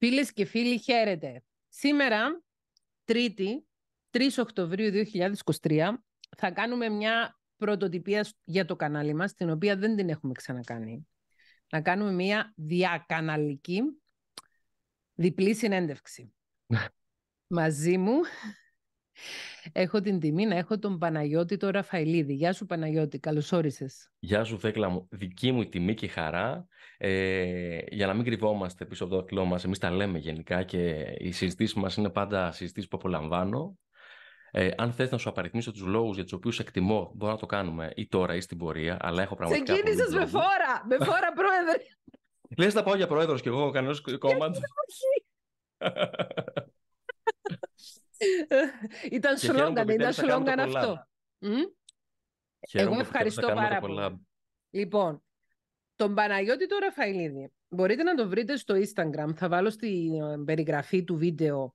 Φίλες και φίλοι, χαίρετε. Σήμερα, Τρίτη, 3 Οκτωβρίου 2023, θα κάνουμε μια πρωτοτυπία για το κανάλι μας, την οποία δεν την έχουμε ξανακάνει. Να κάνουμε μια διακαναλική διπλή συνέντευξη. Ναι. Μαζί μου Έχω την τιμή να έχω τον Παναγιώτη τον Ραφαηλίδη. Γεια σου Παναγιώτη, καλώς όρισες. Γεια σου Θέκλα μου, δική μου τιμή και χαρά. Ε, για να μην κρυβόμαστε πίσω από το δάχτυλό μας, εμείς τα λέμε γενικά και οι συζητήσεις μας είναι πάντα συζητήσεις που απολαμβάνω. Ε, αν θες να σου απαριθμίσω τους λόγους για τους οποίους εκτιμώ, μπορώ να το κάνουμε ή τώρα ή στην πορεία, αλλά έχω πραγματικά... Ξεκίνησες με φόρα, με φόρα πρόεδρε. Λες να πάω για πρόεδρος και εγώ κανένα κόμμα. ήταν σλόγγαν, ήταν σλόγγαν αυτό. Εγώ ευχαριστώ πάρα πολύ. Λοιπόν, τον Παναγιώτη του Ραφαηλίδη μπορείτε να τον βρείτε στο Instagram. Θα βάλω στην ε, περιγραφή του βίντεο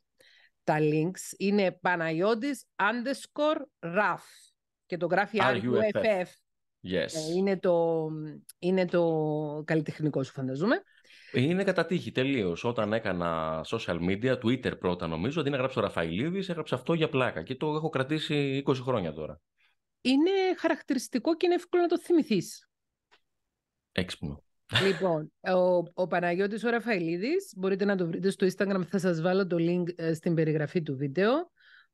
τα links. Είναι Παναγιώτης underscore RAF και το γράφει RUFF. Yes. Ε, είναι, το, είναι το καλλιτεχνικό σου φανταζούμε. Είναι κατά τύχη τελείως. Όταν έκανα social media, Twitter πρώτα νομίζω, αντί να γράψω Ραφαηλίδης, έγραψα αυτό για πλάκα. Και το έχω κρατήσει 20 χρόνια τώρα. Είναι χαρακτηριστικό και είναι εύκολο να το θυμηθείς. Έξυπνο. Λοιπόν, ο, ο Παναγιώτης ο Ραφαηλίδης, μπορείτε να το βρείτε στο Instagram, θα σας βάλω το link ε, στην περιγραφή του βίντεο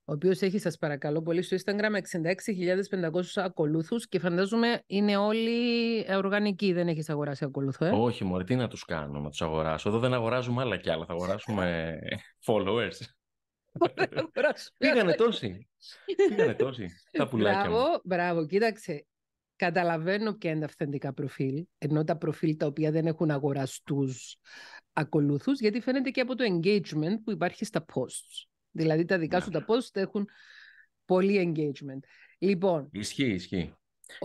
ο οποίος έχει, σας παρακαλώ πολύ, στο Instagram 66.500 ακολούθους και φαντάζομαι είναι όλοι οργανικοί. Δεν έχεις αγοράσει ακολούθου, ε? Όχι, Μωρή, τι να τους κάνω, να τους αγοράσω. Εδώ δεν αγοράζουμε άλλα κι άλλα. Θα αγοράσουμε followers. Πήγανε τόσοι. Πήγανε τόσοι. Τα πουλάκια. Μπράβο, μπράβο. Κοίταξε. Καταλαβαίνω ποια είναι τα αυθεντικά προφίλ, ενώ τα προφίλ τα οποία δεν έχουν αγοραστούς ακολούθους, γιατί φαίνεται και από το engagement που υπάρχει στα posts. Δηλαδή τα δικά ναι. σου τα post έχουν πολύ engagement. Λοιπόν, ισχύει, ισχύει.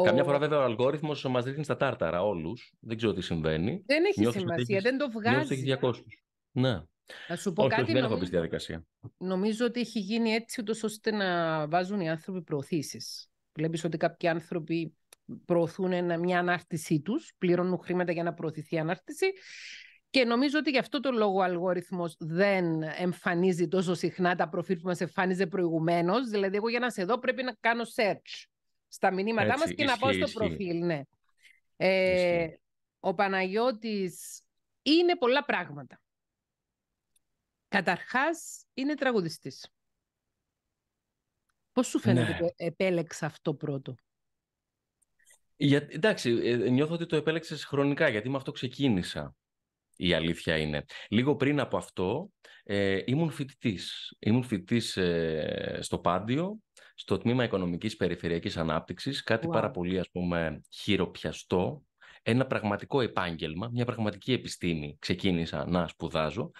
Καμιά φορά βέβαια ο αλγόριθμος μας ρίχνει στα τάρταρα όλους. Δεν ξέρω τι συμβαίνει. Δεν έχει Νιώθεις σημασία, έχεις... δεν το βγάζει. έχει 200. Να σου πω Όχι, κάτι. Δεν νομίζω... έχω πει στη διαδικασία. Νομίζω ότι έχει γίνει έτσι ούτως ώστε να βάζουν οι άνθρωποι προωθήσεις. Βλέπεις ότι κάποιοι άνθρωποι προωθούν μια ανάρτησή τους, πληρώνουν χρήματα για να προωθηθεί η ανάρτηση και νομίζω ότι γι' αυτό το λόγο ο αλγόριθμος δεν εμφανίζει τόσο συχνά τα προφίλ που μας εμφάνιζε προηγουμένως. Δηλαδή, εγώ για να σε δω πρέπει να κάνω search στα μηνύματά μας μας και να πάω στο προφίλ. Ναι. Ε, ο Παναγιώτης είναι πολλά πράγματα. Καταρχάς, είναι τραγουδιστής. Πώς σου φαίνεται ναι. που επέλεξα αυτό πρώτο. Για, εντάξει, ε, νιώθω ότι το επέλεξες χρονικά, γιατί με αυτό ξεκίνησα η αλήθεια είναι. Λίγο πριν από αυτό ε, ήμουν φοιτητής. Ήμουν φοιτητής ε, στο Πάντιο, στο Τμήμα Οικονομικής Περιφερειακής Ανάπτυξης, κάτι wow. πάρα πολύ ας πούμε χειροπιαστό, ένα πραγματικό επάγγελμα, μια πραγματική επιστήμη ξεκίνησα να σπουδάζω.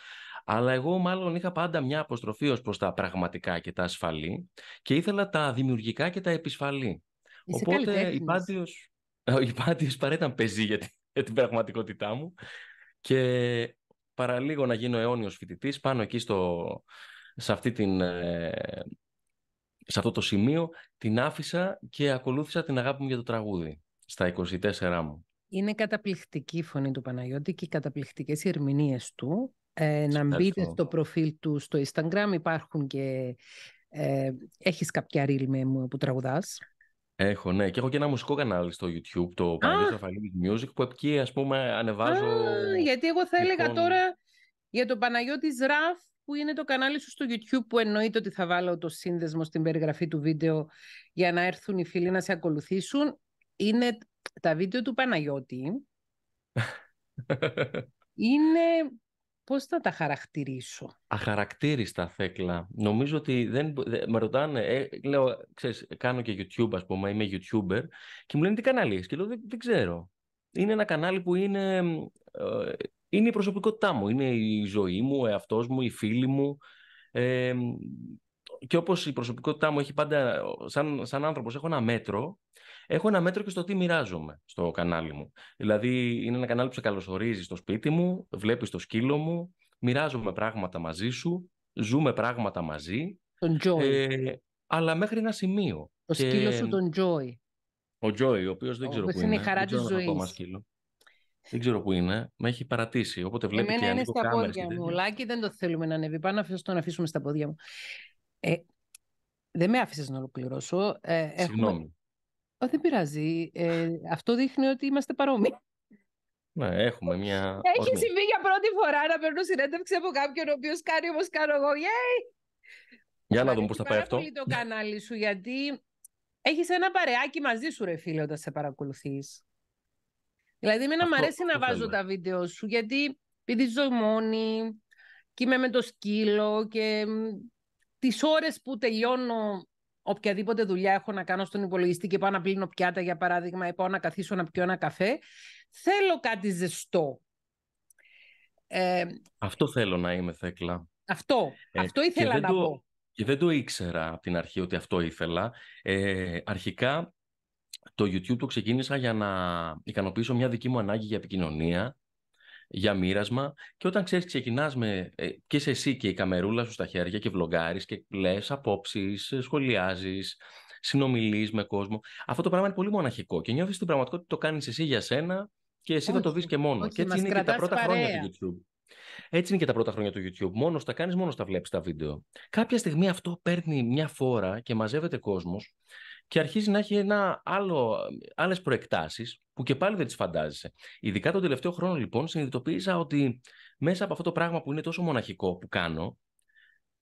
Αλλά εγώ μάλλον είχα πάντα μια αποστροφή ως προς τα πραγματικά και τα ασφαλή και ήθελα τα δημιουργικά και τα επισφαλή. Είσαι Οπότε η Πάντιος, ε, η Πάντιος παρέταν πεζή για την πραγματικότητά μου και παραλίγο να γίνω αιώνιος φοιτητής πάνω εκεί στο, σε, αυτή την, ε, σε αυτό το σημείο την άφησα και ακολούθησα την αγάπη μου για το τραγούδι στα 24 μου. Είναι καταπληκτική η φωνή του Παναγιώτη και οι καταπληκτικές οι του. Ε, να μπείτε στο προφίλ του στο Instagram υπάρχουν και ε, έχεις κάποια ρίλ με μου που τραγουδάς. Έχω, ναι. Και έχω και ένα μουσικό κανάλι στο YouTube, το Παναγιώτη Ραφαλίδη Music, που εκεί ας πούμε ανεβάζω... Α, γιατί εγώ θα έλεγα λοιπόν τώρα για το Παναγιώτη Ραφ, που είναι το κανάλι σου στο YouTube, που εννοείται ότι θα βάλω το σύνδεσμο στην περιγραφή του βίντεο για να έρθουν οι φίλοι να σε ακολουθήσουν. Είναι τα βίντεο του Παναγιώτη. είναι πώς θα τα χαρακτηρίσω. Αχαρακτήριστα, Θέκλα. Νομίζω ότι δεν... Με ρωτάνε, ε, λέω, ξέρεις, κάνω και YouTube, ας πούμε, είμαι YouTuber, και μου λένε τι κανάλι έχεις. Και λέω, δεν, ξέρω. Είναι ένα κανάλι που είναι, ε, είναι η προσωπικότητά μου, είναι η ζωή μου, ο εαυτός μου, οι φίλοι μου. Ε, και όπως η προσωπικότητά μου έχει πάντα, σαν, σαν άνθρωπος έχω ένα μέτρο, έχω ένα μέτρο και στο τι μοιράζομαι στο κανάλι μου. Δηλαδή είναι ένα κανάλι που σε καλωσορίζει στο σπίτι μου, βλέπεις το σκύλο μου, μοιράζομαι πράγματα μαζί σου, ζούμε πράγματα μαζί. Τον Joy. Ε, αλλά μέχρι ένα σημείο. Το και... σκύλο σου τον Joy. Ο Joy, ο οποίος δεν ξέρω που είναι. είναι η χαρά της ζωής. Δεν ξέρω πού είναι. Με έχει παρατήσει. Οπότε βλέπει Εμένα και είναι στα πόδια μου. Λάκι δεν το θέλουμε να ανέβει. Πάνω να τον αφήσουμε στα πόδια μου. Ε, δεν με άφησες να ολοκληρώσω. Ε, Συγγνώμη. δεν πειράζει. Ε, αυτό δείχνει ότι είμαστε παρόμοιοι. Ναι, έχουμε μια. Έχει ορμή. συμβεί για πρώτη φορά να παίρνω συνέντευξη από κάποιον ο οποίος κάνει όπως κάνω εγώ. Yay! Για να δούμε πώς θα πάει αυτό. το κανάλι σου, γιατί έχεις ένα παρεάκι μαζί σου, ρε φίλε, όταν σε παρακολουθείς. Δηλαδή, να μου αρέσει να βάζω τα βίντεο σου, γιατί επειδή ζω μόνη και είμαι με το σκύλο και τις ώρες που τελειώνω οποιαδήποτε δουλειά έχω να κάνω στον υπολογιστή και πάω να πλύνω πιάτα για παράδειγμα ή πάω να καθίσω να πιω ένα καφέ, θέλω κάτι ζεστό. Ε, αυτό θέλω να είμαι, Θέκλα. Αυτό, ε, αυτό ήθελα να το, πω. Και δεν το ήξερα από την αρχή ότι αυτό ήθελα. Ε, αρχικά το YouTube το ξεκίνησα για να ικανοποιήσω μια δική μου ανάγκη για επικοινωνία για μοίρασμα. Και όταν ξέρεις, ξεκινάς με. Ε, και σε εσύ και η καμερούλα σου στα χέρια και βλογάρει και λες απόψεις, ε, σχολιάζεις, συνομιλείς με κόσμο. Αυτό το πράγμα είναι πολύ μοναχικό και νιώθεις την πραγματικότητα το κάνεις εσύ για σένα και εσύ όχι, θα το δεις και μόνος. Όχι, και έτσι είναι και τα πρώτα παρέα. χρόνια του YouTube. Έτσι είναι και τα πρώτα χρόνια του YouTube. Μόνος τα κάνεις, μόνος τα βλέπεις τα βίντεο. Κάποια στιγμή αυτό παίρνει μια φόρα και μαζεύεται κόσμος και αρχίζει να έχει ένα άλλο, άλλες προεκτάσεις που και πάλι δεν τις φαντάζεσαι. Ειδικά τον τελευταίο χρόνο λοιπόν συνειδητοποίησα ότι μέσα από αυτό το πράγμα που είναι τόσο μοναχικό που κάνω,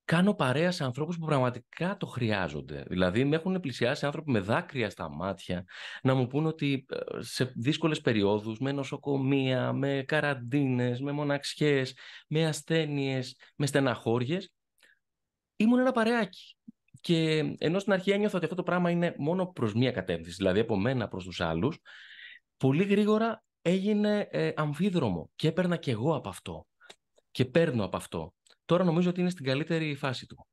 κάνω παρέα σε ανθρώπους που πραγματικά το χρειάζονται. Δηλαδή με έχουν πλησιάσει άνθρωποι με δάκρυα στα μάτια να μου πούν ότι ε, σε δύσκολες περιόδους, με νοσοκομεία, με καραντίνες, με μοναξιές, με ασθένειες, με στεναχώριες, ήμουν ένα παρεάκι. Και ενώ στην αρχή ένιωθα ότι αυτό το πράγμα είναι μόνο προς μία κατεύθυνση, δηλαδή από μένα προς τους άλλους, πολύ γρήγορα έγινε ε, αμφίδρομο και έπαιρνα και εγώ από αυτό. Και παίρνω από αυτό. Τώρα νομίζω ότι είναι στην καλύτερη φάση του.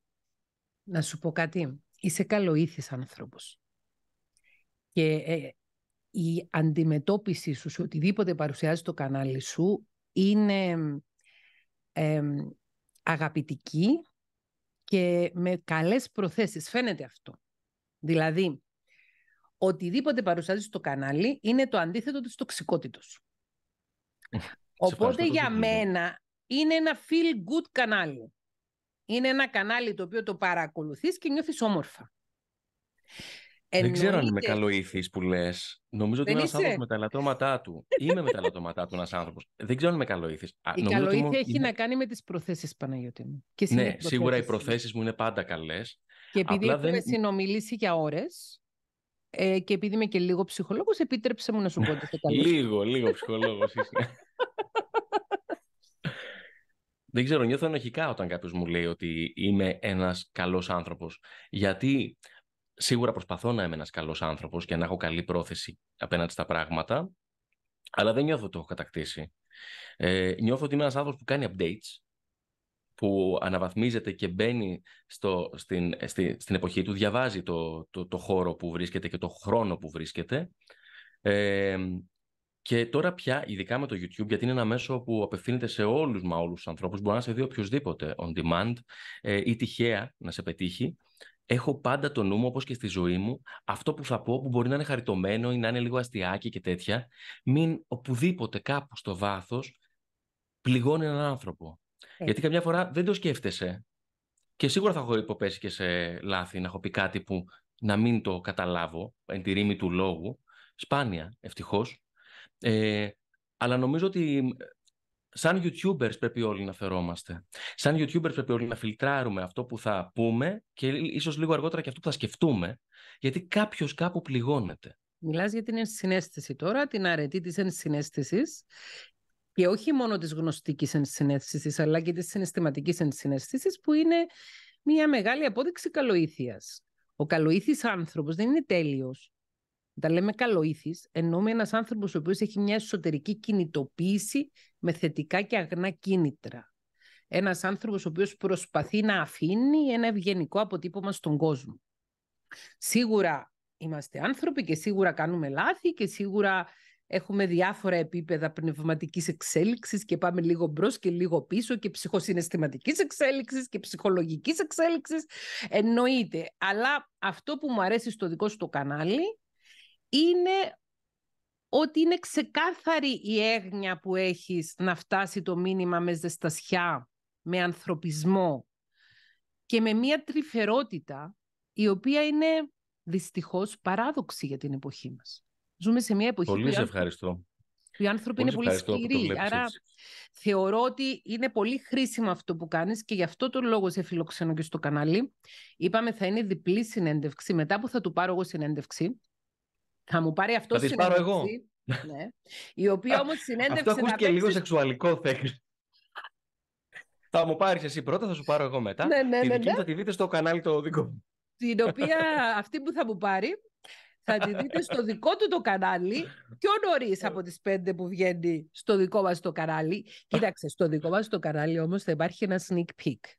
Να σου πω κάτι. Είσαι καλοήθης άνθρωπος. Και ε, η αντιμετώπιση σου σε οτιδήποτε παρουσιάζει το κανάλι σου είναι αγαπητική και με καλές προθέσεις. Φαίνεται αυτό. Δηλαδή, οτιδήποτε παρουσιάζεις στο κανάλι είναι το αντίθετο της τοξικότητος. Οπότε για μένα είναι ένα feel good κανάλι. Είναι ένα κανάλι το οποίο το παρακολουθείς και νιώθεις όμορφα. Δεν ξέρω αν είμαι καλό που λες. Νομίζω ότι είμαι ένας άνθρωπος με τα λατώματά του. είμαι με τα λατώματά του ένας άνθρωπος. Δεν ξέρω αν είμαι καλό ήθη. Η καλό έχει να κάνει με τις προθέσεις, Παναγιώτη μου. Και ναι, σίγουρα οι προθέσεις μου είναι πάντα καλές. Και επειδή έχουμε δεν... συνομιλήσει για ώρες. Ε, και επειδή είμαι και λίγο ψυχολόγος, επίτρεψε μου να σου πω το θα λίγο, λίγο ψυχολόγος είσαι. δεν ξέρω, νιώθω ενοχικά όταν κάποιος μου λέει ότι είμαι ένας καλός άνθρωπος. Γιατί σίγουρα προσπαθώ να είμαι ένας καλός άνθρωπος και να έχω καλή πρόθεση απέναντι στα πράγματα, αλλά δεν νιώθω ότι το έχω κατακτήσει. Ε, νιώθω ότι είμαι ένας άνθρωπος που κάνει updates, που αναβαθμίζεται και μπαίνει στο, στην, στη, στην εποχή του, διαβάζει το, το, το χώρο που βρίσκεται και το χρόνο που βρίσκεται. Ε, και τώρα πια, ειδικά με το YouTube, γιατί είναι ένα μέσο που απευθύνεται σε όλους μα όλους τους ανθρώπους, μπορεί να σε δει οποιοδήποτε on demand ε, ή τυχαία να σε πετύχει, έχω πάντα το νου μου, όπως και στη ζωή μου, αυτό που θα πω που μπορεί να είναι χαριτωμένο ή να είναι λίγο αστιακή και τέτοια, μην οπουδήποτε κάπου στο βάθος πληγώνει έναν άνθρωπο. Ε. Γιατί καμιά φορά δεν το σκέφτεσαι. Και σίγουρα θα έχω υποπέσει και σε λάθη, να έχω πει κάτι που να μην το καταλάβω, εν τη ρήμη του λόγου, σπάνια, ευτυχώς. Ε, αλλά νομίζω ότι σαν YouTubers πρέπει όλοι να φερόμαστε. Σαν YouTubers πρέπει όλοι να φιλτράρουμε αυτό που θα πούμε και ίσως λίγο αργότερα και αυτό που θα σκεφτούμε, γιατί κάποιος κάπου πληγώνεται. Μιλάς για την ενσυναίσθηση τώρα, την αρετή της ενσυναίσθησης και όχι μόνο της γνωστικής ενσυναίσθησης, αλλά και της συναισθηματικής ενσυναίσθησης που είναι μια μεγάλη απόδειξη καλοήθειας. Ο καλοήθης άνθρωπος δεν είναι τέλειος τα λέμε καλοήθης, εννοούμε ένας άνθρωπος ο οποίος έχει μια εσωτερική κινητοποίηση με θετικά και αγνά κίνητρα. Ένας άνθρωπος ο οποίος προσπαθεί να αφήνει ένα ευγενικό αποτύπωμα στον κόσμο. Σίγουρα είμαστε άνθρωποι και σίγουρα κάνουμε λάθη και σίγουρα έχουμε διάφορα επίπεδα πνευματικής εξέλιξης και πάμε λίγο μπρος και λίγο πίσω και ψυχοσυναισθηματικής εξέλιξης και ψυχολογικής εξέλιξης, εννοείται. Αλλά αυτό που μου αρέσει στο δικό σου το κανάλι είναι ότι είναι ξεκάθαρη η έγνοια που έχεις να φτάσει το μήνυμα μες ζεστασιά, με ανθρωπισμό και με μια τρυφερότητα η οποία είναι δυστυχώς παράδοξη για την εποχή μας. Ζούμε σε μια εποχή πολύ που, σε ευχαριστώ. οι άνθρωποι είναι πολύ σκληροί. Άρα θεωρώ ότι είναι πολύ χρήσιμο αυτό που κάνεις και γι' αυτό τον λόγο σε φιλοξενώ και στο κανάλι. Είπαμε θα είναι διπλή συνέντευξη. Μετά που θα του πάρω εγώ συνέντευξη, θα μου πάρει αυτό συνέντευξη. Θα πάρω εγώ. Ναι, η οποία όμως συνέντευξη... αυτό και και λίγο σεξουαλικό θέλει. θα μου πάρεις εσύ πρώτα, θα σου πάρω εγώ μετά. Ναι, ναι, ναι, ναι, θα τη δείτε στο κανάλι το δικό μου. Την οποία αυτή που θα μου πάρει θα τη δείτε στο δικό του το κανάλι πιο νωρίς από τις πέντε που βγαίνει στο δικό μας το κανάλι. Κοίταξε, στο δικό μας το κανάλι όμως θα υπάρχει ένα sneak peek.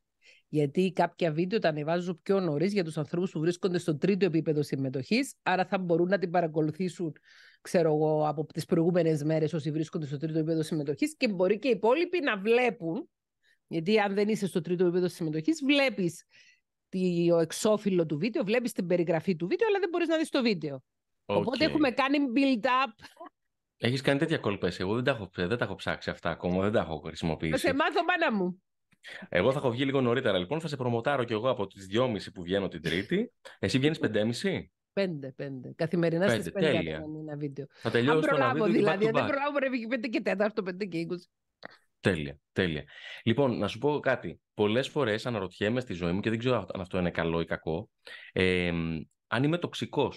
Γιατί κάποια βίντεο τα ανεβάζω πιο νωρίς για τους ανθρώπους που βρίσκονται στο τρίτο επίπεδο συμμετοχής. Άρα θα μπορούν να την παρακολουθήσουν, ξέρω εγώ, από τις προηγούμενες μέρες όσοι βρίσκονται στο τρίτο επίπεδο συμμετοχής και μπορεί και οι υπόλοιποι να βλέπουν. Γιατί αν δεν είσαι στο τρίτο επίπεδο συμμετοχής, βλέπεις το εξώφυλλο του βίντεο, βλέπεις την περιγραφή του βίντεο, αλλά δεν μπορείς να δεις το βίντεο. Okay. Οπότε έχουμε κάνει build-up. Έχεις κάνει τέτοια κόλπες. Εγώ δεν τα, έχω, δεν τα έχω ψάξει αυτά ακόμα, δεν τα έχω χρησιμοποιήσει. σε μάθω μάνα μου. Εγώ θα έχω βγει λίγο νωρίτερα, λοιπόν. Θα σε προμοτάρω κι εγώ από τις 2.30 που βγαίνω την Τρίτη. Εσύ βγαίνεις 5.30. Πέντε, πέντε. Καθημερινά στις πέντε ένα βίντεο. Θα τελειώσω Αν προλάβω δηλαδή. δεν προλάβω, πέντε και τέταρτο, πέντε και είκοσι. Τέλεια, τέλεια. Λοιπόν, να σου πω κάτι. Πολλές φορές αναρωτιέμαι στη ζωή μου και δεν ξέρω αν αυτό είναι καλό ή κακό. Ε, αν είμαι τοξικός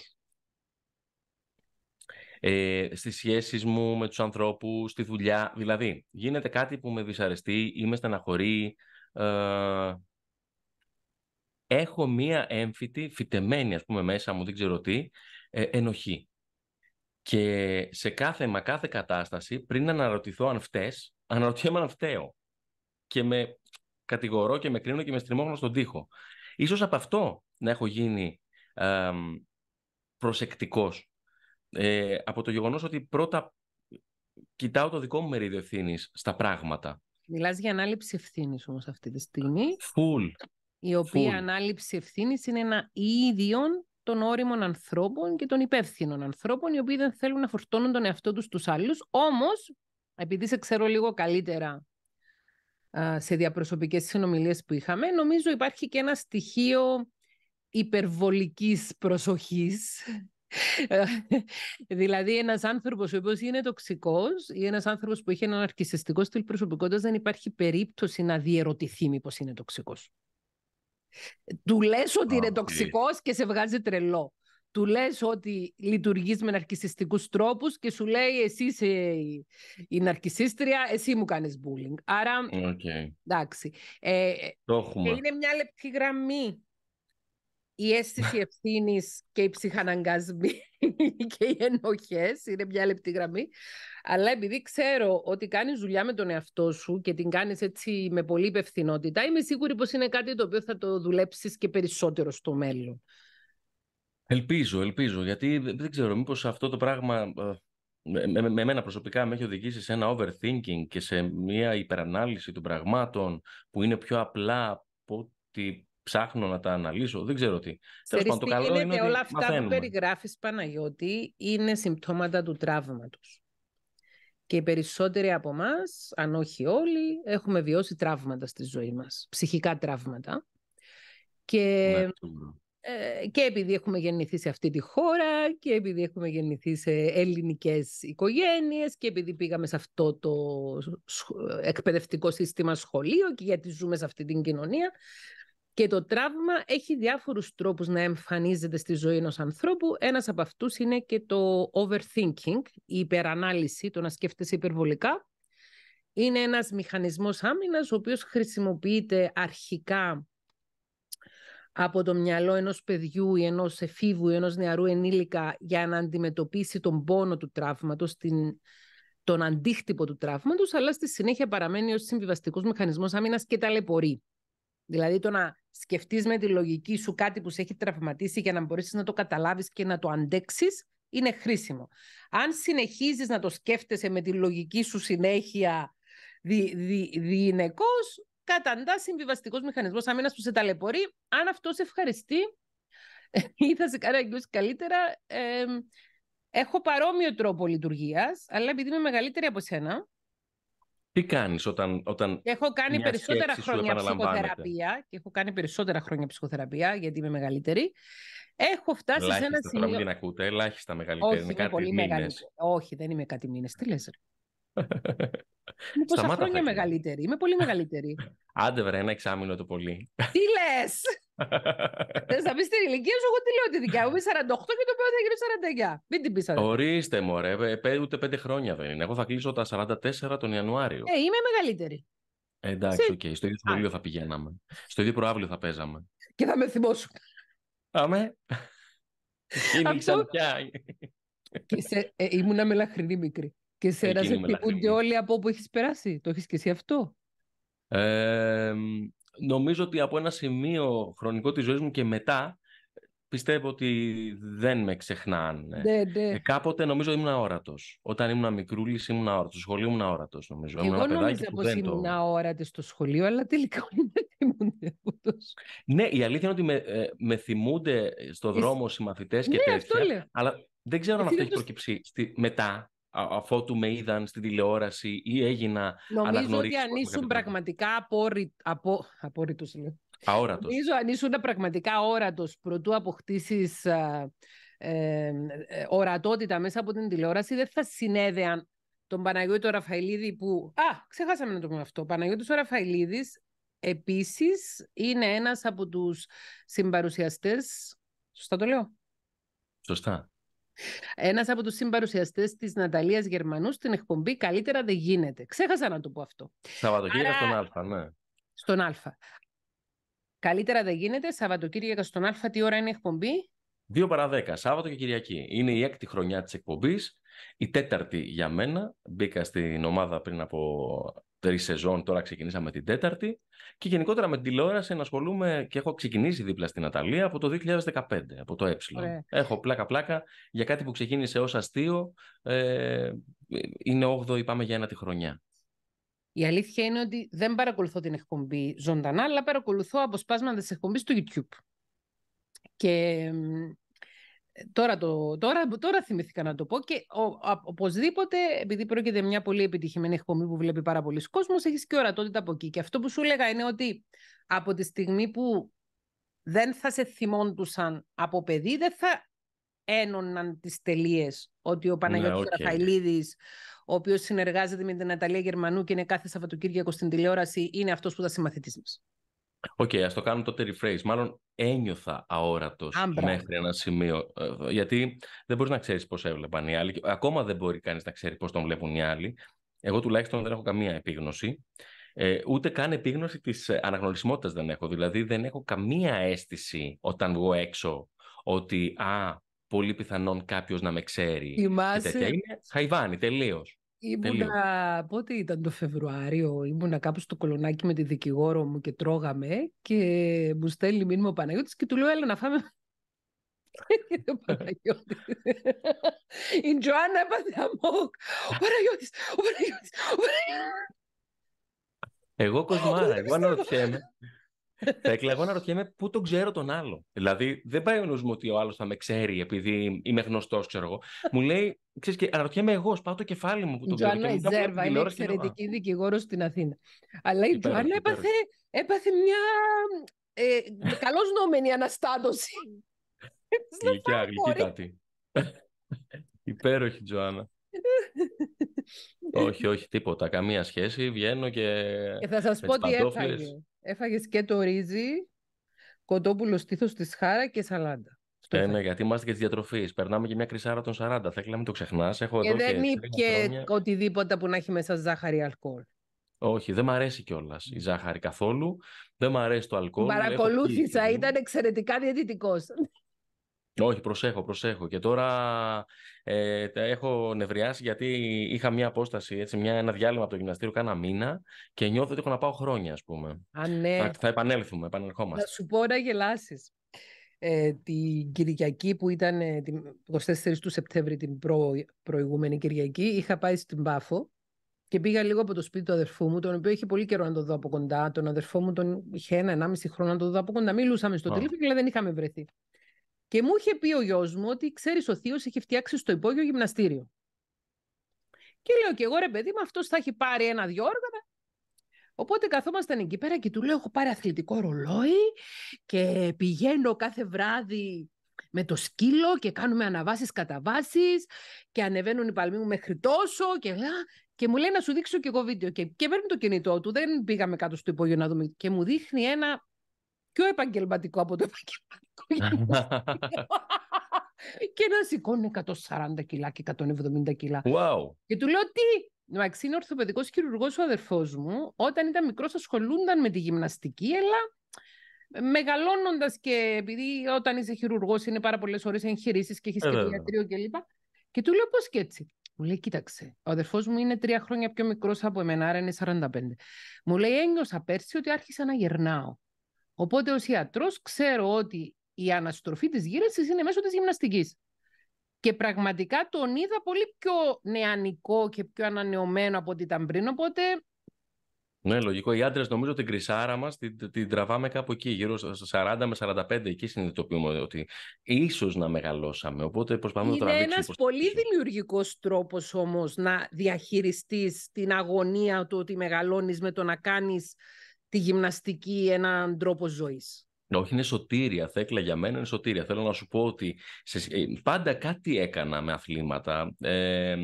ε, στις σχέσεις μου με τους ανθρώπους, στη δουλειά. Δηλαδή, γίνεται κάτι που με δυσαρεστεί είμαι με έχω μία έμφυτη, φυτεμένη ας πούμε μέσα μου, δεν ξέρω τι, ε, ενοχή. Και σε κάθε μα κάθε κατάσταση, πριν αναρωτηθώ αν φταίς, αναρωτιέμαι αν φταίω. Και με κατηγορώ και με κρίνω και με στριμώχνω στον τοίχο. Ίσως από αυτό να έχω γίνει ε, προσεκτικός ε, από το γεγονός ότι πρώτα κοιτάω το δικό μου μερίδιο ευθύνης στα πράγματα. Μιλάς για ανάληψη ευθύνης όμως αυτή τη στιγμή. Φουλ. Η οποία Full. ανάληψη ευθύνης είναι ένα ίδιο των όριμων ανθρώπων και των υπεύθυνων ανθρώπων, οι οποίοι δεν θέλουν να φορτώνουν τον εαυτό τους στους άλλους. Όμως, επειδή σε ξέρω λίγο καλύτερα σε διαπροσωπικές συνομιλίες που είχαμε, νομίζω υπάρχει και ένα στοιχείο υπερβολικής προσοχής δηλαδή, ένας άνθρωπος ο οποίος είναι τοξικός ή ένας άνθρωπος που έχει έναν αρκισιστικό στυλ προσωπικότητας, δεν υπάρχει περίπτωση να διερωτηθεί μήπως είναι τοξικός. Του λες ότι είναι τοξικός και σε βγάζει τρελό. Του λες ότι λειτουργείς με ναρκιστικού τρόπους και σου λέει εσύ είσαι η ναρκιστήρια, εσύ μου κάνεις bullying. Άρα. Okay. Εντάξει. Ε, ε Και είναι μια λεπτή γραμμή η αίσθηση ευθύνης και οι ψυχαναγκασμοί και οι ενοχές είναι μια λεπτή γραμμή. Αλλά επειδή ξέρω ότι κάνεις δουλειά με τον εαυτό σου και την κάνεις έτσι με πολλή υπευθυνότητα, είμαι σίγουρη πως είναι κάτι το οποίο θα το δουλέψεις και περισσότερο στο μέλλον. Ελπίζω, ελπίζω. Γιατί δεν ξέρω, μήπως αυτό το πράγμα ε, με, με εμένα προσωπικά με έχει οδηγήσει σε ένα overthinking και σε μια υπερανάλυση των πραγμάτων που είναι πιο απλά από ότι ψάχνω να τα αναλύσω, δεν ξέρω τι. Τέλος πάντων, το καλό είναι όλα αυτά μαθαίνουμε. που περιγράφεις, Παναγιώτη, είναι συμπτώματα του τραύματος. Και οι περισσότεροι από εμάς, αν όχι όλοι, έχουμε βιώσει τραύματα στη ζωή μας, ψυχικά τραύματα. Και, ναι, ε, και επειδή έχουμε γεννηθεί σε αυτή τη χώρα και επειδή έχουμε γεννηθεί σε ελληνικές οικογένειες και επειδή πήγαμε σε αυτό το ε, εκπαιδευτικό σύστημα σχολείο και γιατί ζούμε σε αυτή την κοινωνία, και το τραύμα έχει διάφορους τρόπους να εμφανίζεται στη ζωή ενός ανθρώπου. Ένας από αυτούς είναι και το overthinking, η υπερανάλυση, το να σκέφτεσαι υπερβολικά. Είναι ένας μηχανισμός άμυνας, ο οποίος χρησιμοποιείται αρχικά από το μυαλό ενός παιδιού ή ενός εφήβου ή ενός νεαρού ενήλικα για να αντιμετωπίσει τον πόνο του τραύματος, την, τον αντίκτυπο του τραύματος, αλλά στη συνέχεια παραμένει ως συμβιβαστικός μηχανισμός άμυνας και ταλαιπωρεί. Δηλαδή το να σκεφτείς με τη λογική σου κάτι που σε έχει τραυματίσει για να μπορέσεις να το καταλάβεις και να το αντέξεις, είναι χρήσιμο. Αν συνεχίζεις να το σκέφτεσαι με τη λογική σου συνέχεια διεινεκώ, δι, καταντά συμβιβαστικός μηχανισμός αμήνας που σε ταλαιπωρεί. Αν αυτό σε ευχαριστεί ή θα σε κάνει καλύτερα. Ε, έχω παρόμοιο τρόπο λειτουργίας, αλλά επειδή είμαι μεγαλύτερη από σένα, τι κάνεις όταν, όταν. Έχω κάνει περισσότερα χρόνια ψυχοθεραπεία και έχω κάνει περισσότερα χρόνια ψυχοθεραπεία γιατί είμαι μεγαλύτερη. Έχω φτάσει σε ένα σημείο. δεν μην ακούτε, ελάχιστα μεγαλύτερη. Όχι, είναι κάτι μήνε. Όχι, δεν είμαι κάτι μήνες. Τι λες. Είμαι πόσα Σταμάτα χρόνια μεγαλύτερη. Είμαι πολύ μεγαλύτερη. Άντε βρε, ένα εξάμεινο το πολύ. Τι λες! Θες να πεις την ηλικία σου, εγώ τι λέω τη δικιά μου. Είμαι 48 και το παιδί θα 49. Μην την πεις Ορίστε, μωρέ. Ε, ούτε πέντε χρόνια δεν είναι. Εγώ θα κλείσω τα 44 τον Ιανουάριο. Ε, είμαι μεγαλύτερη. Ε, εντάξει, οκ. Okay. Στο ίδιο σχολείο θα πηγαίναμε. Στο ίδιο προάβλιο θα παίζαμε. Και θα με θυμώσουν. Πάμε. Είναι με και ήμουν μελαχρινή μικρή. Και σε σε χτυπούνται όλοι από όπου έχεις περάσει. Το έχεις και εσύ αυτό. Ε, νομίζω ότι από ένα σημείο χρονικό της ζωής μου και μετά πιστεύω ότι δεν με ξεχνάνε. Ναι, ναι. Ε, κάποτε νομίζω ήμουν αόρατος. Όταν ήμουν μικρούλης, ήμουν αόρατος. Στο σχολείο ήμουν αόρατος, νομίζω. Εγώ ήμουν νόμιζα πω ήμουν αόρατο στο σχολείο, αλλά τελικά δεν ήμουν Ναι, η αλήθεια είναι ότι με, ε, με θυμούνται στο δρόμο Εσύ... οι μαθητέ και ναι, τέτοια. Αλλά δεν ξέρω αν αυτό έχει προκύψει μετά αφότου με είδαν στην τηλεόραση ή έγινα Νομίζω ότι αν ήσουν πραγματικά απόρρι... απόρριτος. Αόρατος. Νομίζω αν ήσουν πραγματικά όρατος προτού αποκτήσεις ε, ε, ορατότητα μέσα από την τηλεόραση δεν θα συνέδεαν τον Παναγιώτη Ραφαηλίδη που... Α, ξεχάσαμε να το πούμε αυτό. Ο Παναγιώτης Ραφαηλίδης επίσης είναι ένας από τους συμπαρουσιαστές... Σωστά το λέω. Σωστά. Ένας από τους συμπαρουσιαστές της Ναταλίας Γερμανούς στην εκπομπή Καλύτερα δεν γίνεται. Ξέχασα να το πω αυτό. Σαββατοκύριακο στον Αλφα ναι. Στον Α. Καλύτερα δεν γίνεται. Σαββατοκύριακο στον Α, τι ώρα είναι η εκπομπή. 2 παρά 10, Σάββατο και Κυριακή. Είναι η έκτη χρονιά της εκπομπής. Η τέταρτη για μένα. Μπήκα στην ομάδα πριν από τρεις σεζόν, τώρα ξεκινήσαμε την τέταρτη. Και γενικότερα με την τηλεόραση ενασχολούμαι και έχω ξεκινήσει δίπλα στην Αταλία από το 2015, από το Ε. Έχω πλάκα-πλάκα για κάτι που ξεκίνησε ως αστείο. Ε, είναι 8η, πάμε για ένατη χρονιά. Η παμε για ένα τη είναι ότι δεν παρακολουθώ την εκπομπή ζωντανά, αλλά παρακολουθώ αποσπάσματα της εκπομπής του YouTube. Και Τώρα, το, τώρα, θυμήθηκα να το πω και ο, ο, οπωσδήποτε, επειδή πρόκειται μια πολύ επιτυχημένη εκπομπή που βλέπει πάρα πολλοί κόσμο, έχεις και ορατότητα από εκεί. Και αυτό που σου έλεγα είναι ότι από τη στιγμή που δεν θα σε θυμόντουσαν από παιδί, δεν θα ένωναν τις τελείες ότι ο ναι, Παναγιώτης ναι, okay. ο οποίος συνεργάζεται με την Αταλία Γερμανού και είναι κάθε Σαββατοκύριακο στην τηλεόραση, είναι αυτός που θα συμμαθητήσει. μας. Οκ, okay, ας το κάνω τότε rephrase. Μάλλον ένιωθα αόρατος μέχρι ένα σημείο. Ε, γιατί δεν μπορείς να ξέρεις πώς έβλεπαν οι άλλοι. Ακόμα δεν μπορεί κανείς να ξέρει πώς τον βλέπουν οι άλλοι. Εγώ τουλάχιστον δεν έχω καμία επίγνωση. Ε, ούτε καν επίγνωση της ε, αναγνωρισιμότητας δεν έχω. Δηλαδή δεν έχω καμία αίσθηση όταν βγω έξω ότι α, πολύ πιθανόν κάποιος να με ξέρει. Θυμάσαι. Είναι χαϊβάνι τελείως. Ήμουνα, πότε ήταν το Φεβρουάριο, ήμουνα κάπου στο κολονάκι με τη δικηγόρο μου και τρώγαμε και μου στέλνει μήνυμα ο Παναγιώτης και του λέω έλα να φάμε ο Παναγιώτης. Η Τζοάννα έπαθε αμόκ. Ο Παναγιώτης, ο Παναγιώτης, ο Παναγιώτης. Εγώ κοσμάρα, εγώ αναρωτιέμαι θα εκλεγώ να ρωτιέμαι πού τον ξέρω τον άλλο. Δηλαδή, δεν πάει ο νους μου ότι ο άλλος θα με ξέρει επειδή είμαι γνωστός, ξέρω εγώ. Μου λέει, ξέρεις και αναρωτιέμαι εγώ, σπάω το κεφάλι μου που τον ξέρω. Τζοάννα Ιζέρβα, είναι εξαιρετική δικηγόρος στην Αθήνα. Αλλά η Τζοάννα έπαθε, έπαθε μια ε, καλώς νόμενη αναστάτωση. Γλυκιά, αγγλική Υπέροχη Τζοάννα όχι, όχι, τίποτα. Καμία σχέση. Βγαίνω και. Και ε, θα σας πω τις έφαγε. Έφαγες και το ρύζι, κοντόπουλο στήθος της χάρα και σαλάντα. Ε, ναι, γιατί είμαστε και της διατροφής. Περνάμε και μια κρυσάρα των 40. Θα να μην το ξεχνάς. Έχω και εδώ δεν και είπε οτιδήποτε που να έχει μέσα ζάχαρη αλκοόλ. Όχι, δεν μ' αρέσει κιόλας η ζάχαρη καθόλου. Δεν μ' αρέσει το αλκοόλ. Παρακολούθησα, ήταν εξαιρετικά διαιτητικό. Όχι, προσέχω, προσέχω. Και τώρα ε, τα έχω νευριάσει γιατί είχα μια απόσταση, έτσι, μια, ένα διάλειμμα από το γυμναστήριο κάνα μήνα και νιώθω ότι έχω να πάω χρόνια, ας πούμε. Α, ναι. θα, θα, επανέλθουμε, επανερχόμαστε. Θα σου πω να γελάσεις. Ε, την Κυριακή που ήταν ε, την 24 του Σεπτέμβρη την προηγούμενη Κυριακή είχα πάει στην Πάφο και πήγα λίγο από το σπίτι του αδερφού μου, τον οποίο είχε πολύ καιρό να το δω από κοντά. Τον αδερφό μου τον είχε ένα-ενάμιση χρόνο να το δω από κοντά. Μιλούσαμε στο oh. τηλέφωνο, αλλά δεν είχαμε βρεθεί. Και μου είχε πει ο γιος μου ότι ξέρεις ο θείος έχει φτιάξει στο υπόγειο γυμναστήριο. Και λέω και εγώ ρε παιδί με αυτός θα έχει πάρει ένα-δυο όργανα. Οπότε καθόμασταν εκεί πέρα και του λέω έχω πάρει αθλητικό ρολόι και πηγαίνω κάθε βράδυ με το σκύλο και κάνουμε αναβάσεις καταβάσεις και ανεβαίνουν οι παλμοί μου μέχρι τόσο και, και μου λέει να σου δείξω και εγώ βίντεο. Και, και παίρνει το κινητό του, δεν πήγαμε κάτω στο υπόγειο να δούμε. Και μου δείχνει ένα πιο επαγγελματικό από το επαγγελματικό και να σηκώνει 140 κιλά και 170 κιλά. Wow. Και του λέω τι. Μαξί είναι ορθοπαιδικός χειρουργός ο αδερφός μου. Όταν ήταν μικρός, ασχολούνταν με τη γυμναστική, αλλά μεγαλώνοντας και επειδή όταν είσαι χειρουργός είναι πάρα πολλές ώρες εγχειρήσει και έχεις ε, και το ιατρείο κλπ. Και του λέω πώς και έτσι. Μου λέει, κοίταξε, ο αδερφός μου είναι τρία χρόνια πιο μικρός από εμένα, άρα είναι 45. Μου λέει, ένιωσα πέρσι ότι άρχισα να γερνάω. Οπότε ως ιατρός ξέρω ότι η αναστροφή της γύρεσης είναι μέσω της γυμναστικής. Και πραγματικά τον είδα πολύ πιο νεανικό και πιο ανανεωμένο από ό,τι ήταν πριν, οπότε... Ναι, λογικό. Οι άντρες νομίζω την κρυσάρα μας την, την τραβάμε κάπου εκεί, γύρω στα 40 με 45. Εκεί συνειδητοποιούμε ότι ίσως να μεγαλώσαμε. Οπότε προσπαθούμε να το τραβήξουμε. Είναι ένα πολύ δημιουργικός τρόπος όμως να διαχειριστείς την αγωνία του ότι μεγαλώνεις με το να κάνεις τη γυμναστική έναν τρόπο ζωής. Όχι, είναι σωτήρια. Θέκλα για μένα είναι σωτήρια. Θέλω να σου πω ότι σε... Ε, πάντα κάτι έκανα με αθλήματα. Ε,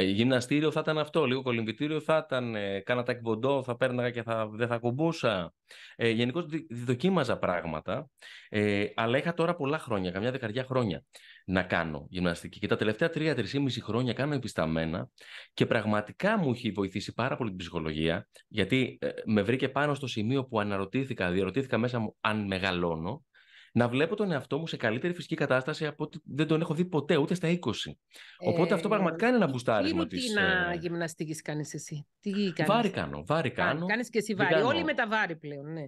γυμναστήριο θα ήταν αυτό, λίγο κολυμπητήριο θα ήταν. Ε, κάνα τα εκποντό, θα πέρναγα και θα, δεν θα κουμπούσα. Ε, Γενικώς δοκίμαζα πράγματα, ε, αλλά είχα τώρα πολλά χρόνια, καμιά δεκαετία χρόνια να κάνω γυμναστική. Και τα τελευταία 3-3,5 χρόνια κάνω επισταμένα και πραγματικά μου έχει βοηθήσει πάρα πολύ την ψυχολογία, γιατί ε, με βρήκε πάνω στο σημείο που αναρωτήθηκα, διαρωτήθηκα μέσα μου αν μεγαλώνω, να βλέπω τον εαυτό μου σε καλύτερη φυσική κατάσταση από ότι δεν τον έχω δει ποτέ, ούτε στα 20. Οπότε αυτό ε, πραγματικά είναι ένα μπουστάρισμα τη. Τι να ε, γυμναστικής κάνεις εσύ. Τι κάνεις. Βάρη κάνω. Βάρη κάνω. Κάνεις και εσύ βάρη. Όλοι με πλέον, ναι.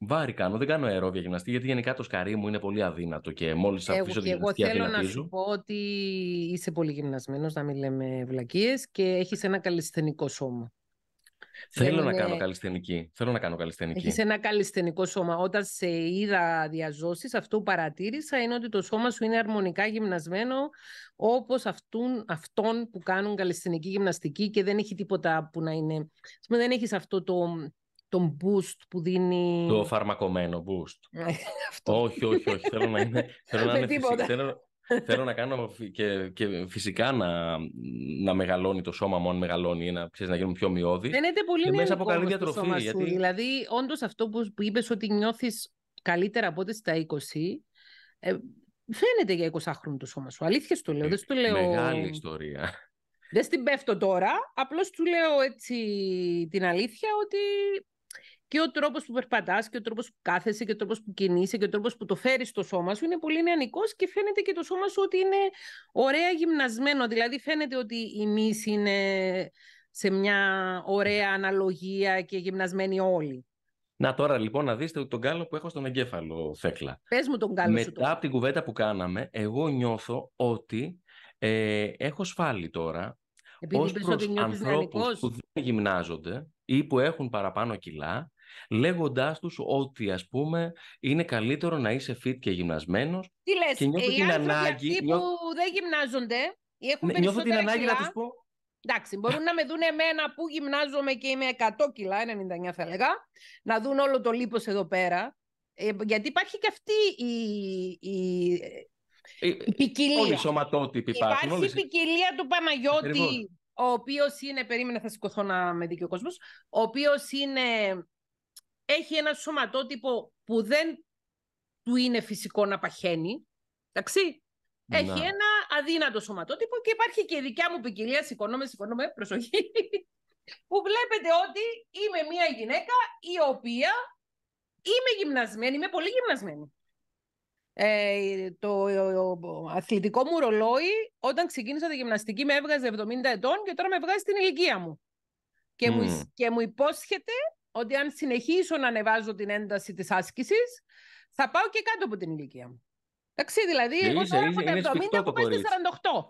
Βάρη κάνω, δεν κάνω αερόβια γυμναστή, γιατί γενικά το σκαρί μου είναι πολύ αδύνατο και μόλις αφήσω τη γυμναστική Εγώ θέλω να σου πω ότι είσαι πολύ γυμνασμένος, να μην λέμε βλακίες και έχεις ένα καλλισθενικό σώμα. Θέλω να κάνω καλλισθενική. Θέλω να κάνω καλλισθενική. Έχεις ένα καλλισθενικό σώμα. Όταν σε είδα διαζώσεις, αυτό που παρατήρησα είναι ότι το σώμα σου είναι αρμονικά γυμνασμένο όπως αυτών που κάνουν καλλισθενική γυμναστική και δεν έχει τίποτα που να είναι. Δεν έχεις αυτό το τον boost που δίνει... Το φαρμακομένο boost. Ναι, αυτό. όχι, όχι, όχι. Θέλω να είναι, θέλω να είναι φυσικά. Θέλω, να κάνω και, φυσικά να, να μεγαλώνει το σώμα μου, αν μεγαλώνει, ή να, ξέρεις, να γίνουν πιο μειώδης. Φαίνεται πολύ μέσα από καλή διατροφή. Σώμα γιατί... Δηλαδή, όντως αυτό που, που είπες ότι νιώθεις καλύτερα από ό,τι στα 20, ε, φαίνεται για 20 χρόνια το σώμα σου. Αλήθεια το λέω, ε, δεν το λέω... Μεγάλη ιστορία. Δεν στην πέφτω τώρα, απλώς σου λέω έτσι την αλήθεια ότι και ο τρόπος που περπατάς και ο τρόπος που κάθεσαι και ο τρόπος που κινείσαι και ο τρόπος που το φέρεις στο σώμα σου είναι πολύ νεανικός και φαίνεται και το σώμα σου ότι είναι ωραία γυμνασμένο. Δηλαδή φαίνεται ότι η μύση είναι σε μια ωραία αναλογία και γυμνασμένοι όλοι. Να τώρα λοιπόν να δείτε τον κάλο που έχω στον εγκέφαλο, Θέκλα. Πες μου τον κάλο Μετά σου. Μετά από την κουβέντα που κάναμε, εγώ νιώθω ότι ε, έχω σφάλει τώρα Επειδή ως προς που δεν γυμνάζονται ή που έχουν παραπάνω κιλά, λέγοντάς τους ότι ας πούμε είναι καλύτερο να είσαι fit και γυμνασμένος. Τι λες, και οι την ανάγκη, αυτοί που δεν γυμνάζονται ή έχουν ναι, περισσότερα νιώθω την ανάγκη κιλά. να τους πω Εντάξει, μπορούν να με δουν εμένα που γυμνάζομαι και είμαι 100 κιλά, 99 θα έλεγα, να δουν όλο το λίπος εδώ πέρα. Ε, γιατί υπάρχει και αυτή η, η, ε, η ποικιλία. Όλοι οι σωματότυποι υπάρχουν. Υπάρχει η ποικιλία του Παναγιώτη Ακριβώς ο οποίος είναι, περίμενα θα σηκωθώ να με δει ο κόσμος, ο οποίος είναι, έχει ένα σωματότυπο που δεν του είναι φυσικό να παχαίνει, έχει ναι. ένα αδύνατο σωματότυπο και υπάρχει και η δικιά μου ποικιλία, σηκωνόμαι, σηκωνόμαι, προσοχή, που βλέπετε ότι είμαι μια γυναίκα η οποία είμαι γυμνασμένη, είμαι πολύ γυμνασμένη. Ε, το αθλητικό μου ρολόι όταν ξεκίνησα τη γυμναστική με έβγαζε 70 ετών και τώρα με βγάζει την ηλικία μου. Και, μου, και μου υπόσχεται ότι αν συνεχίσω να ανεβάζω την ένταση της άσκησης θα πάω και κάτω από την ηλικία μου. Εντάξει, δηλαδή, εγώ τώρα από τα 70 έχω πάει στα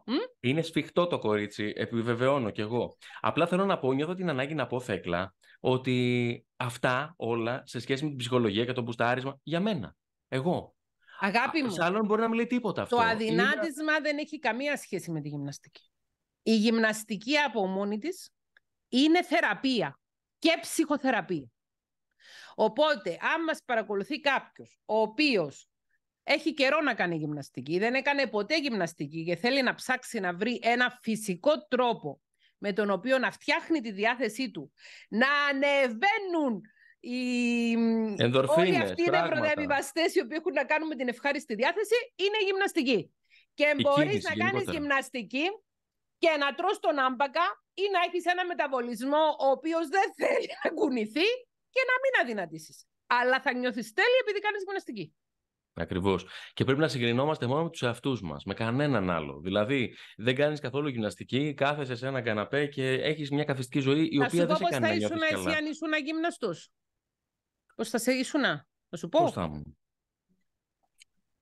48. Είναι σφιχτό το κορίτσι, επιβεβαιώνω κι εγώ. Απλά θέλω να πω, νιώθω την ανάγκη να πω, Θέκλα, ότι αυτά όλα σε σχέση με την ψυχολογία και το μπουστάρισμα, για μένα, εγώ, Αγάπη μου. μπορεί να μην λέει τίποτα αυτό. Το αδυνάτισμα δεν έχει καμία σχέση με τη γυμναστική. Η γυμναστική από μόνη της είναι θεραπεία και ψυχοθεραπεία. Οπότε, αν μας παρακολουθεί κάποιος ο οποίος έχει καιρό να κάνει γυμναστική, δεν έκανε ποτέ γυμναστική και θέλει να ψάξει να βρει ένα φυσικό τρόπο με τον οποίο να φτιάχνει τη διάθεσή του, να ανεβαίνουν οι... όλοι αυτοί οι νευροδιαβιβαστέ οι οποίοι έχουν να κάνουν με την ευχάριστη διάθεση είναι γυμναστική. Και μπορεί να κάνεις γυμναστική και να τρως τον άμπακα ή να έχεις ένα μεταβολισμό ο οποίος δεν θέλει να κουνηθεί και να μην αδυνατήσεις. Αλλά θα νιώθεις τέλειο επειδή κάνεις γυμναστική. Ακριβώς. Και πρέπει να συγκρινόμαστε μόνο με τους εαυτούς μας, με κανέναν άλλο. Δηλαδή, δεν κάνεις καθόλου γυμναστική, κάθεσαι σε ένα καναπέ και έχεις μια καθιστική ζωή η οποία δεν σε κάνει να θα ήσουν εσύ αν ήσουν γυμναστό. Πώς θα σε ήσουν, να σου πω. Πώς θα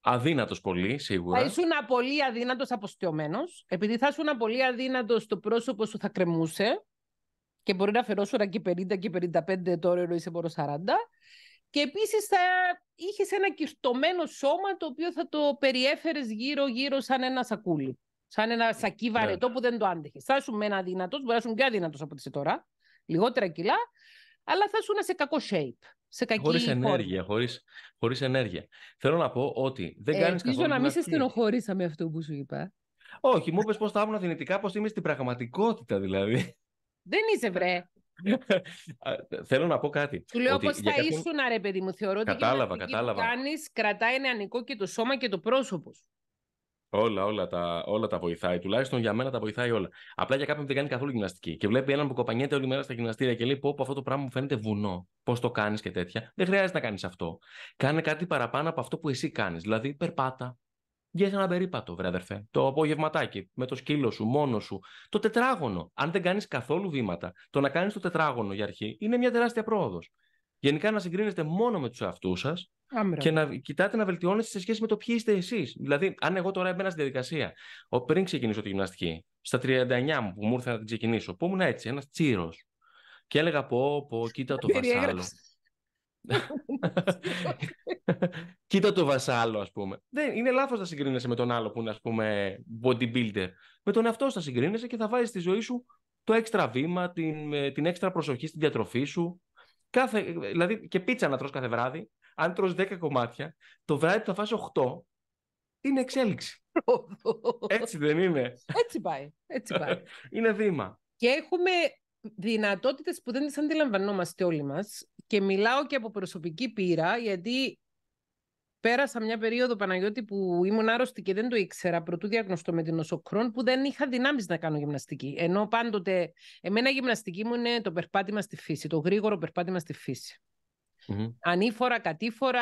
Αδύνατος πολύ, σίγουρα. Θα ήσουν πολύ αδύνατος αποστιωμένος. Επειδή θα ήσουν πολύ αδύνατος, το πρόσωπο σου θα κρεμούσε. Και μπορεί να φερόσουν και 50 και 55, τώρα είσαι μόνο 40. Και επίσης θα είχες ένα κυρτωμένο σώμα το οποίο θα το περιέφερες γύρω-γύρω σαν ένα σακούλι. Σαν ένα σακί ε, ναι. βαρετό που δεν το άντεχες. Θα ήσουν ένα δυνατό, μπορεί να ήσουν και αδύνατος από ό,τι τώρα. Λιγότερα κιλά, αλλά θα ήσουν σε κακό shape σε χωρίς ενέργεια, χωρίς, χωρίς ενέργεια. Θέλω να πω ότι δεν ε, κάνεις καθόλου... Ελπίζω να μην σε στενοχωρήσα με αυτό που σου είπα. Όχι, μου είπες πώς θα ήμουν δυνητικά, πώς είμαι στην πραγματικότητα δηλαδή. Δεν είσαι βρε. Θέλω να πω κάτι. Του λέω πώ θα ήσουν, ρε παιδί μου. Θεωρώ ότι κατάλαβα, κατάλαβα. κάνεις κρατάει νεανικό και το σώμα και το πρόσωπο Όλα, όλα τα, όλα τα βοηθάει. Τουλάχιστον για μένα τα βοηθάει όλα. Απλά για κάποιον που δεν κάνει καθόλου γυμναστική και βλέπει έναν που κοπανιέται όλη μέρα στα γυμναστήρια και λέει: Πώ αυτό το πράγμα μου φαίνεται βουνό. Πώς το κάνεις και τέτοια. Δεν χρειάζεται να κάνεις αυτό. Κάνε κάτι παραπάνω από αυτό που εσύ κάνεις. Δηλαδή, περπάτα. Βγες ένα περίπατο, βρε αδερφέ. Το απογευματάκι, με το σκύλο σου, μόνος σου. Το τετράγωνο. Αν δεν κάνεις καθόλου βήματα, το να κάνεις το τετράγωνο για αρχή είναι μια τεράστια πρόοδος. Γενικά να συγκρίνεστε μόνο με τους εαυτούς σας και να κοιτάτε να βελτιώνεστε σε σχέση με το ποιοι είστε εσείς. Δηλαδή, αν εγώ τώρα έμπαινα στη διαδικασία ο, πριν ξεκινήσω τη γυμναστική, στα 39 μου που μου ήρθε να την ξεκινήσω, που ήμουν έτσι, ένας τσίρος. Και έλεγα, πω, πω, κοίτα το βασάλο. Κοίτα το βασάλο, ας πούμε. Δεν, είναι λάθος να συγκρίνεσαι με τον άλλο που είναι, ας πούμε, bodybuilder. Με τον εαυτό θα συγκρίνεσαι και θα βάζεις στη ζωή σου το έξτρα βήμα, την, ε, την έξτρα προσοχή στην διατροφή σου. Κάθε, ε, δηλαδή και πίτσα να τρως κάθε βράδυ, αν τρως 10 κομμάτια, το βράδυ που θα φας 8, είναι εξέλιξη. Έτσι δεν είναι. Έτσι πάει. Έτσι πάει. είναι βήμα. Και έχουμε δυνατότητες που δεν τις αντιλαμβανόμαστε όλοι μας και μιλάω και από προσωπική πείρα γιατί πέρασα μια περίοδο Παναγιώτη που ήμουν άρρωστη και δεν το ήξερα πρωτού διαγνωστώ με την οσοκρόν, που δεν είχα δυνάμεις να κάνω γυμναστική. Ενώ πάντοτε εμένα η γυμναστική μου είναι το περπάτημα στη φύση, το γρήγορο περπάτημα στη φύση mm Ανήφορα, κατήφορα,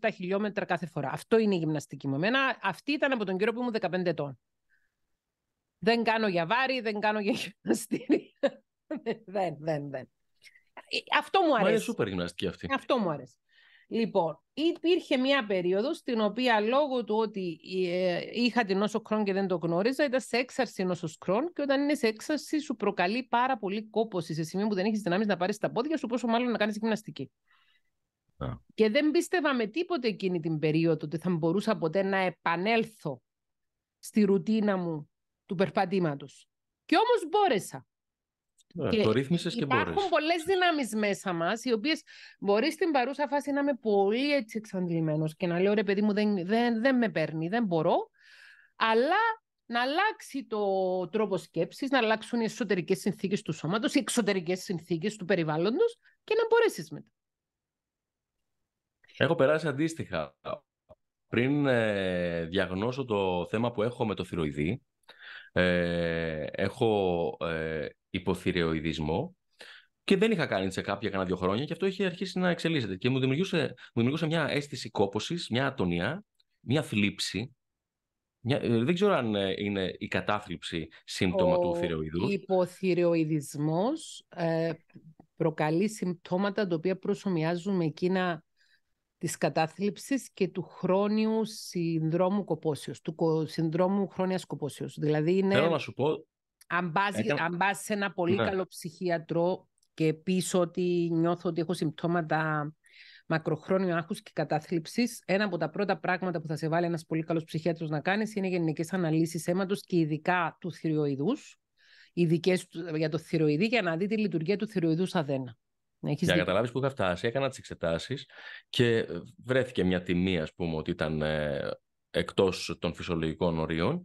6-7 χιλιόμετρα κάθε φορά. Αυτό είναι η γυμναστική μου. Εμένα, αυτή ήταν από τον κύριο που ήμουν 15 ετών. Δεν κάνω για βάρη, δεν κάνω για γυμναστήρι. δεν, δεν, δεν. Ε, αυτό μου αρέσει. Μου αρέσει σούπερ γυμναστική αυτή. Αυτό μου αρέσει. Λοιπόν, υπήρχε μια περίοδος στην οποία λόγω του ότι ε, είχα την νόσο κρόν και δεν το γνώριζα, ήταν σε έξαρση νόσο κρόν και όταν είναι σε έξαρση σου προκαλεί πάρα πολύ κόπωση σε σημείο που δεν έχεις δυνάμεις να πάρεις τα πόδια σου, πόσο μάλλον να κάνεις γυμναστική. Yeah. Και δεν πίστευα με τίποτε εκείνη την περίοδο ότι θα μπορούσα ποτέ να επανέλθω στη ρουτίνα μου του περπατήματος. Και όμως μπόρεσα. Ε, και το και Υπάρχουν πολλές δυνάμεις μέσα μας, οι οποίες μπορείς στην παρούσα φάση να είμαι πολύ έτσι εξαντλημένος και να λέω ρε παιδί μου δεν, δεν, δεν με παίρνει, δεν μπορώ, αλλά να αλλάξει το τρόπο σκέψης, να αλλάξουν οι εσωτερικές συνθήκες του σώματος, οι εξωτερικές συνθήκες του περιβάλλοντος και να μπορέσεις μετά. Έχω περάσει αντίστοιχα. Πριν ε, διαγνώσω το θέμα που έχω με το θηροειδή, ε, έχω ε, υποθυρεοειδισμό και δεν είχα κάνει σε κάποια κανένα δύο χρόνια και αυτό έχει αρχίσει να εξελίσσεται και μου δημιουργούσε, μου δημιουργούσε μια αίσθηση κόπωσης, μια ατονία, μια θλίψη. Μια, ε, δεν ξέρω αν ε, είναι η κατάθλιψη σύμπτωμα του θυρεοειδού. Ο υποθυρεοειδισμός ε, προκαλεί συμπτώματα τα οποία προσωμιάζουν με εκείνα της κατάθλιψης και του χρόνιου συνδρόμου κοπόσεως, του συνδρόμου χρόνιας κοπόσεως. Δηλαδή είναι... Θέλω να σου πω... Αν πας, σε ένα πολύ ναι. καλό ψυχίατρο και πεις ότι νιώθω ότι έχω συμπτώματα μακροχρόνιου άγχους και κατάθλιψης, ένα από τα πρώτα πράγματα που θα σε βάλει ένας πολύ καλός ψυχιατρό να κάνεις είναι γενικές αναλύσεις αίματος και ειδικά του θηριοειδού, ειδικέ για το θηροειδή, για να δει τη λειτουργία του θηροειδού αδένα για να καταλάβεις που είχα φτάσει, έκανα τις εξετάσεις και ε, βρέθηκε μια τιμή, ας πούμε, ότι ήταν ε, εκτός των φυσιολογικών ορίων.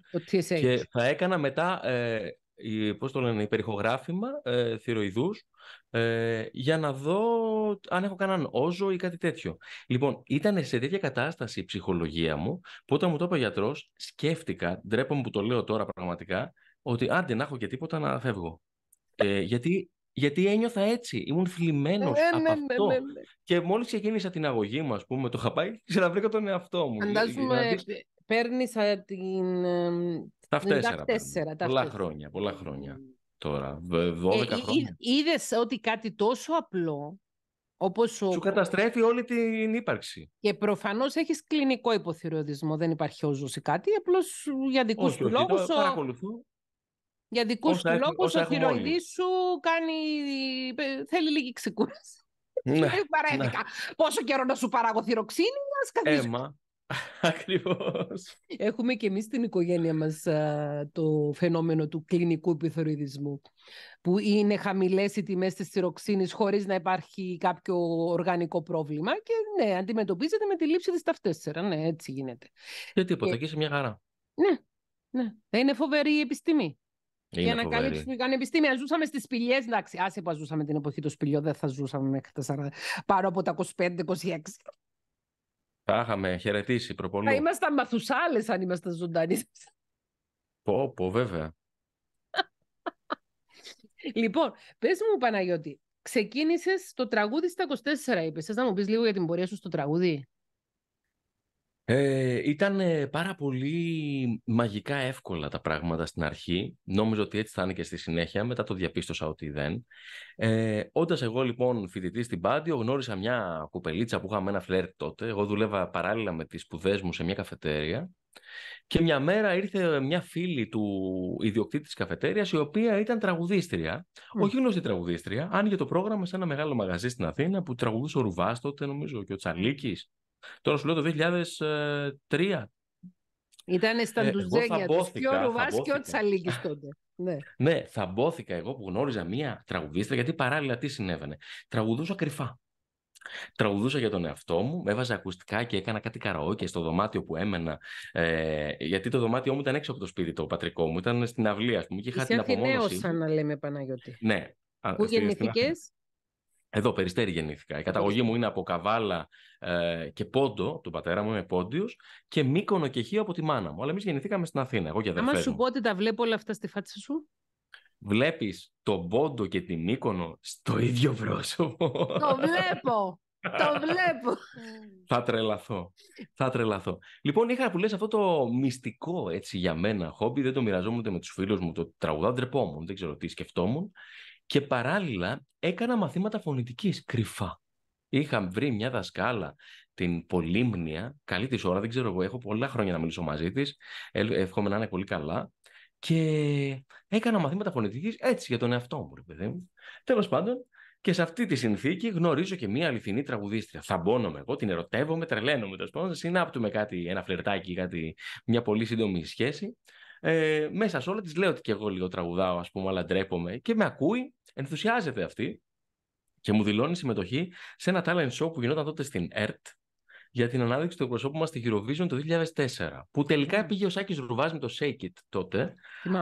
Και θα έκανα μετά. Ε, η, ε, ε, για να δω αν έχω κανέναν όζο ή κάτι τέτοιο. Λοιπόν, ήταν σε τέτοια κατάσταση η ψυχολογία μου που όταν μου το είπε ο γιατρός σκέφτηκα, ντρέπομαι που το λέω τώρα πραγματικά, ότι άντε να έχω και τίποτα να φεύγω. Ε, γιατί γιατί ένιωθα έτσι. Ήμουν θλιμμένος ε, ναι, ναι, αυτό. Ναι, ναι. και μόλις ξεκίνησα την αγωγή μου, ας πούμε, το είχα πάει ξαναβρήκα τον εαυτό μου. Φαντάζομαι δηλαδή... παίρνει την. Τα τέσσερα. Ε, πολλά χρόνια, πολλά χρόνια τώρα. 12 ε, χρόνια. Είδες ότι κάτι τόσο απλό. Όπως Σου καταστρέφει όλη την ύπαρξη. Και προφανώς έχεις κλινικό υποθυροειδισμό. Δεν υπάρχει όζος ή κάτι. Απλώς για δικούς του λόγου. Το παρακολουθώ για δικούς του λόγου, ο θηροειδή σου κάνει... θέλει λίγη ξεκούραση. Ναι, δηλαδή, Ναι. Πόσο καιρό να σου παράγω θηροξίνη, α καθίσω. Έμα. Ακριβώς. Έχουμε και εμείς στην οικογένεια μας το φαινόμενο του κλινικού επιθεωρητισμού. Που είναι χαμηλές οι τιμές της θηροξίνη χωρίς να υπάρχει κάποιο οργανικό πρόβλημα. Και ναι, αντιμετωπίζεται με τη λήψη της ταυτέσσερα. Ναι, έτσι γίνεται. Δεν τίποτα. Και, σε μια χαρά. Ναι, ναι. Θα είναι φοβερή η επιστήμη για να καλύψουμε την πανεπιστήμια. Ζούσαμε στις σπηλιές. Εντάξει, άσε που ζούσαμε την εποχή του σπηλιού, δεν θα ζούσαμε μέχρι τα 40, πάνω από τα 25-26. Θα είχαμε χαιρετήσει προπονού. Θα ήμασταν μαθουσάλες αν ήμασταν ζωντανοί. Πω, πω, βέβαια. λοιπόν, πες μου, Παναγιώτη, ξεκίνησες το τραγούδι στα 24, είπες. Θες να μου πεις λίγο για την πορεία σου στο τραγούδι. Ε, ήταν ε, πάρα πολύ μαγικά εύκολα τα πράγματα στην αρχή. Νόμιζα ότι έτσι θα είναι και στη συνέχεια. Μετά το διαπίστωσα ότι δεν. Ε, Όντας εγώ λοιπόν φοιτητή στην Πάντιο, γνώρισα μια κουπελίτσα που είχαμε ένα φλερτ τότε. Εγώ δουλεύα παράλληλα με τις σπουδές μου σε μια καφετέρια. Και μια μέρα ήρθε μια φίλη του ιδιοκτήτη της καφετέριας η οποία ήταν τραγουδίστρια. Mm. Όχι γνωστή τραγουδίστρια, άνοιγε το πρόγραμμα σε ένα μεγάλο μαγαζί στην Αθήνα που τραγουδούσε ο Ρουβάς τότε νομίζω και ο Τσαλίκης. Τώρα σου λέω το 2003. Ε, ήταν στα ε, ντουζέγια τους. και Ρουβάς και ο Τσαλίκης τότε. Ναι. ναι, θα μπόθηκα εγώ που γνώριζα μία τραγουδίστρια, γιατί παράλληλα τι συνέβαινε. Τραγουδούσα κρυφά. Τραγουδούσα για τον εαυτό μου, έβαζα ακουστικά και έκανα κάτι καραόκε στο δωμάτιο που έμενα. Ε, γιατί το δωμάτιό μου ήταν έξω από το σπίτι το πατρικό μου, ήταν στην αυλή, ας πούμε, και είχα Είσαι την απομόνωση. Είσαι να λέμε Παναγιώτη. Ναι. Πού γεννηθήκες. Εδώ, περιστέρι γεννήθηκα. Η καταγωγή μου είναι από Καβάλα ε, και Πόντο, από τον πατέρα μου, είμαι Πόντιος, και Μύκονο και Χίο από τη μάνα μου. Αλλά εμείς γεννηθήκαμε στην Αθήνα. Εγώ και δεν Άμα σου πω ότι τα βλέπω όλα αυτά στη φάτσα σου. Βλέπεις τον Πόντο και την Μύκονο στο ίδιο πρόσωπο. Το βλέπω! Το βλέπω. θα τρελαθώ. Θα τρελαθώ. Λοιπόν, είχα που λες αυτό το μυστικό έτσι για μένα χόμπι. Δεν το μοιραζόμουν με τους φίλους μου. Το τραγουδά ντρεπόμουν. Δεν ξέρω τι σκεφτόμουν. Και παράλληλα έκανα μαθήματα φωνητικής κρυφά. Είχα βρει μια δασκάλα, την Πολύμνια, καλή της ώρα, δεν ξέρω εγώ, έχω πολλά χρόνια να μιλήσω μαζί της. Εύχομαι να είναι πολύ καλά. Και έκανα μαθήματα φωνητικής έτσι για τον εαυτό μου, ρε παιδί μου. Τέλος πάντων, και σε αυτή τη συνθήκη γνωρίζω και μία αληθινή τραγουδίστρια. Θαμπώνομαι εγώ, την ερωτεύομαι, τρελαίνομαι τέλος πάντων. Συνάπτουμε κάτι, ένα φλερτάκι, κάτι, μια αληθινη τραγουδιστρια μπώνομαι εγω την ερωτευομαι σύντομη σχέση. Ε, μέσα σε όλα τη λέω ότι και εγώ λίγο τραγουδάω, ας πούμε, αλλά ντρέπομαι. Και με ακούει, ενθουσιάζεται αυτή και μου δηλώνει συμμετοχή σε ένα talent show που γινόταν τότε στην ΕΡΤ για την ανάδειξη του εκπροσώπου μας στη Eurovision το 2004. Που τελικά πήγε ο Σάκης Ρουβάς με το Shake It τότε.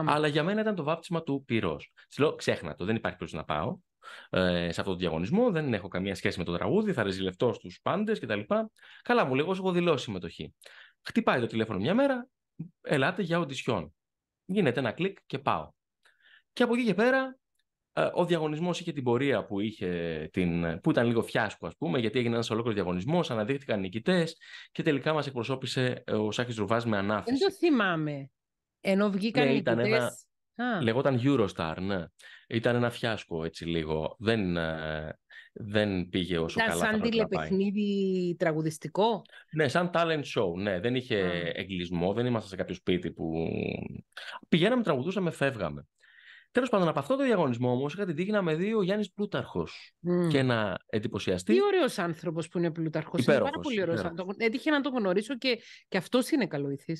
Αλλά για μένα ήταν το βάπτισμα του πυρός. Της λέω, ξέχνα το, δεν υπάρχει περίπτωση να πάω ε, σε αυτόν τον διαγωνισμό. Δεν έχω καμία σχέση με το τραγούδι, θα ρεζιλευτώ στους πάντες κτλ. Καλά, μου λέει, εγώ έχω δηλώσει συμμετοχή. Χτυπάει το τηλέφωνο μια μέρα, ελάτε για οντισιόν. Γίνεται ένα κλικ και πάω. Και από εκεί και πέρα, ε, ο διαγωνισμός είχε την πορεία που, είχε την, που ήταν λίγο φιάσκο, ας πούμε, γιατί έγινε ένας ολόκληρος διαγωνισμός, αναδείχθηκαν νικητές και τελικά μας εκπροσώπησε ε, ο Σάκης Ρουβάς με ανάθεση. Δεν το θυμάμαι. Ενώ βγήκαν ναι, νικητές... Λεγόταν Eurostar, ναι. Ήταν ένα φιάσκο έτσι λίγο. Δεν, ε, δεν πήγε όσο Ήταν καλά σαν τηλεπαιχνίδι τραγουδιστικό. Ναι, σαν talent show. Ναι, δεν είχε mm. εγκλισμό, δεν ήμασταν σε κάποιο σπίτι που. Πηγαίναμε, τραγουδούσαμε, φεύγαμε. Τέλος πάντων, από αυτό το διαγωνισμό όμως είχα την τύχη να με δει ο Γιάννης Πλούταρχος και να εντυπωσιαστεί. Τι ωραίος άνθρωπος που είναι Πλούταρχος. Είναι πάρα πολύ ωραίος άνθρωπο. Έτυχε ε, να τον γνωρίσω και, και αυτός είναι καλοηθής.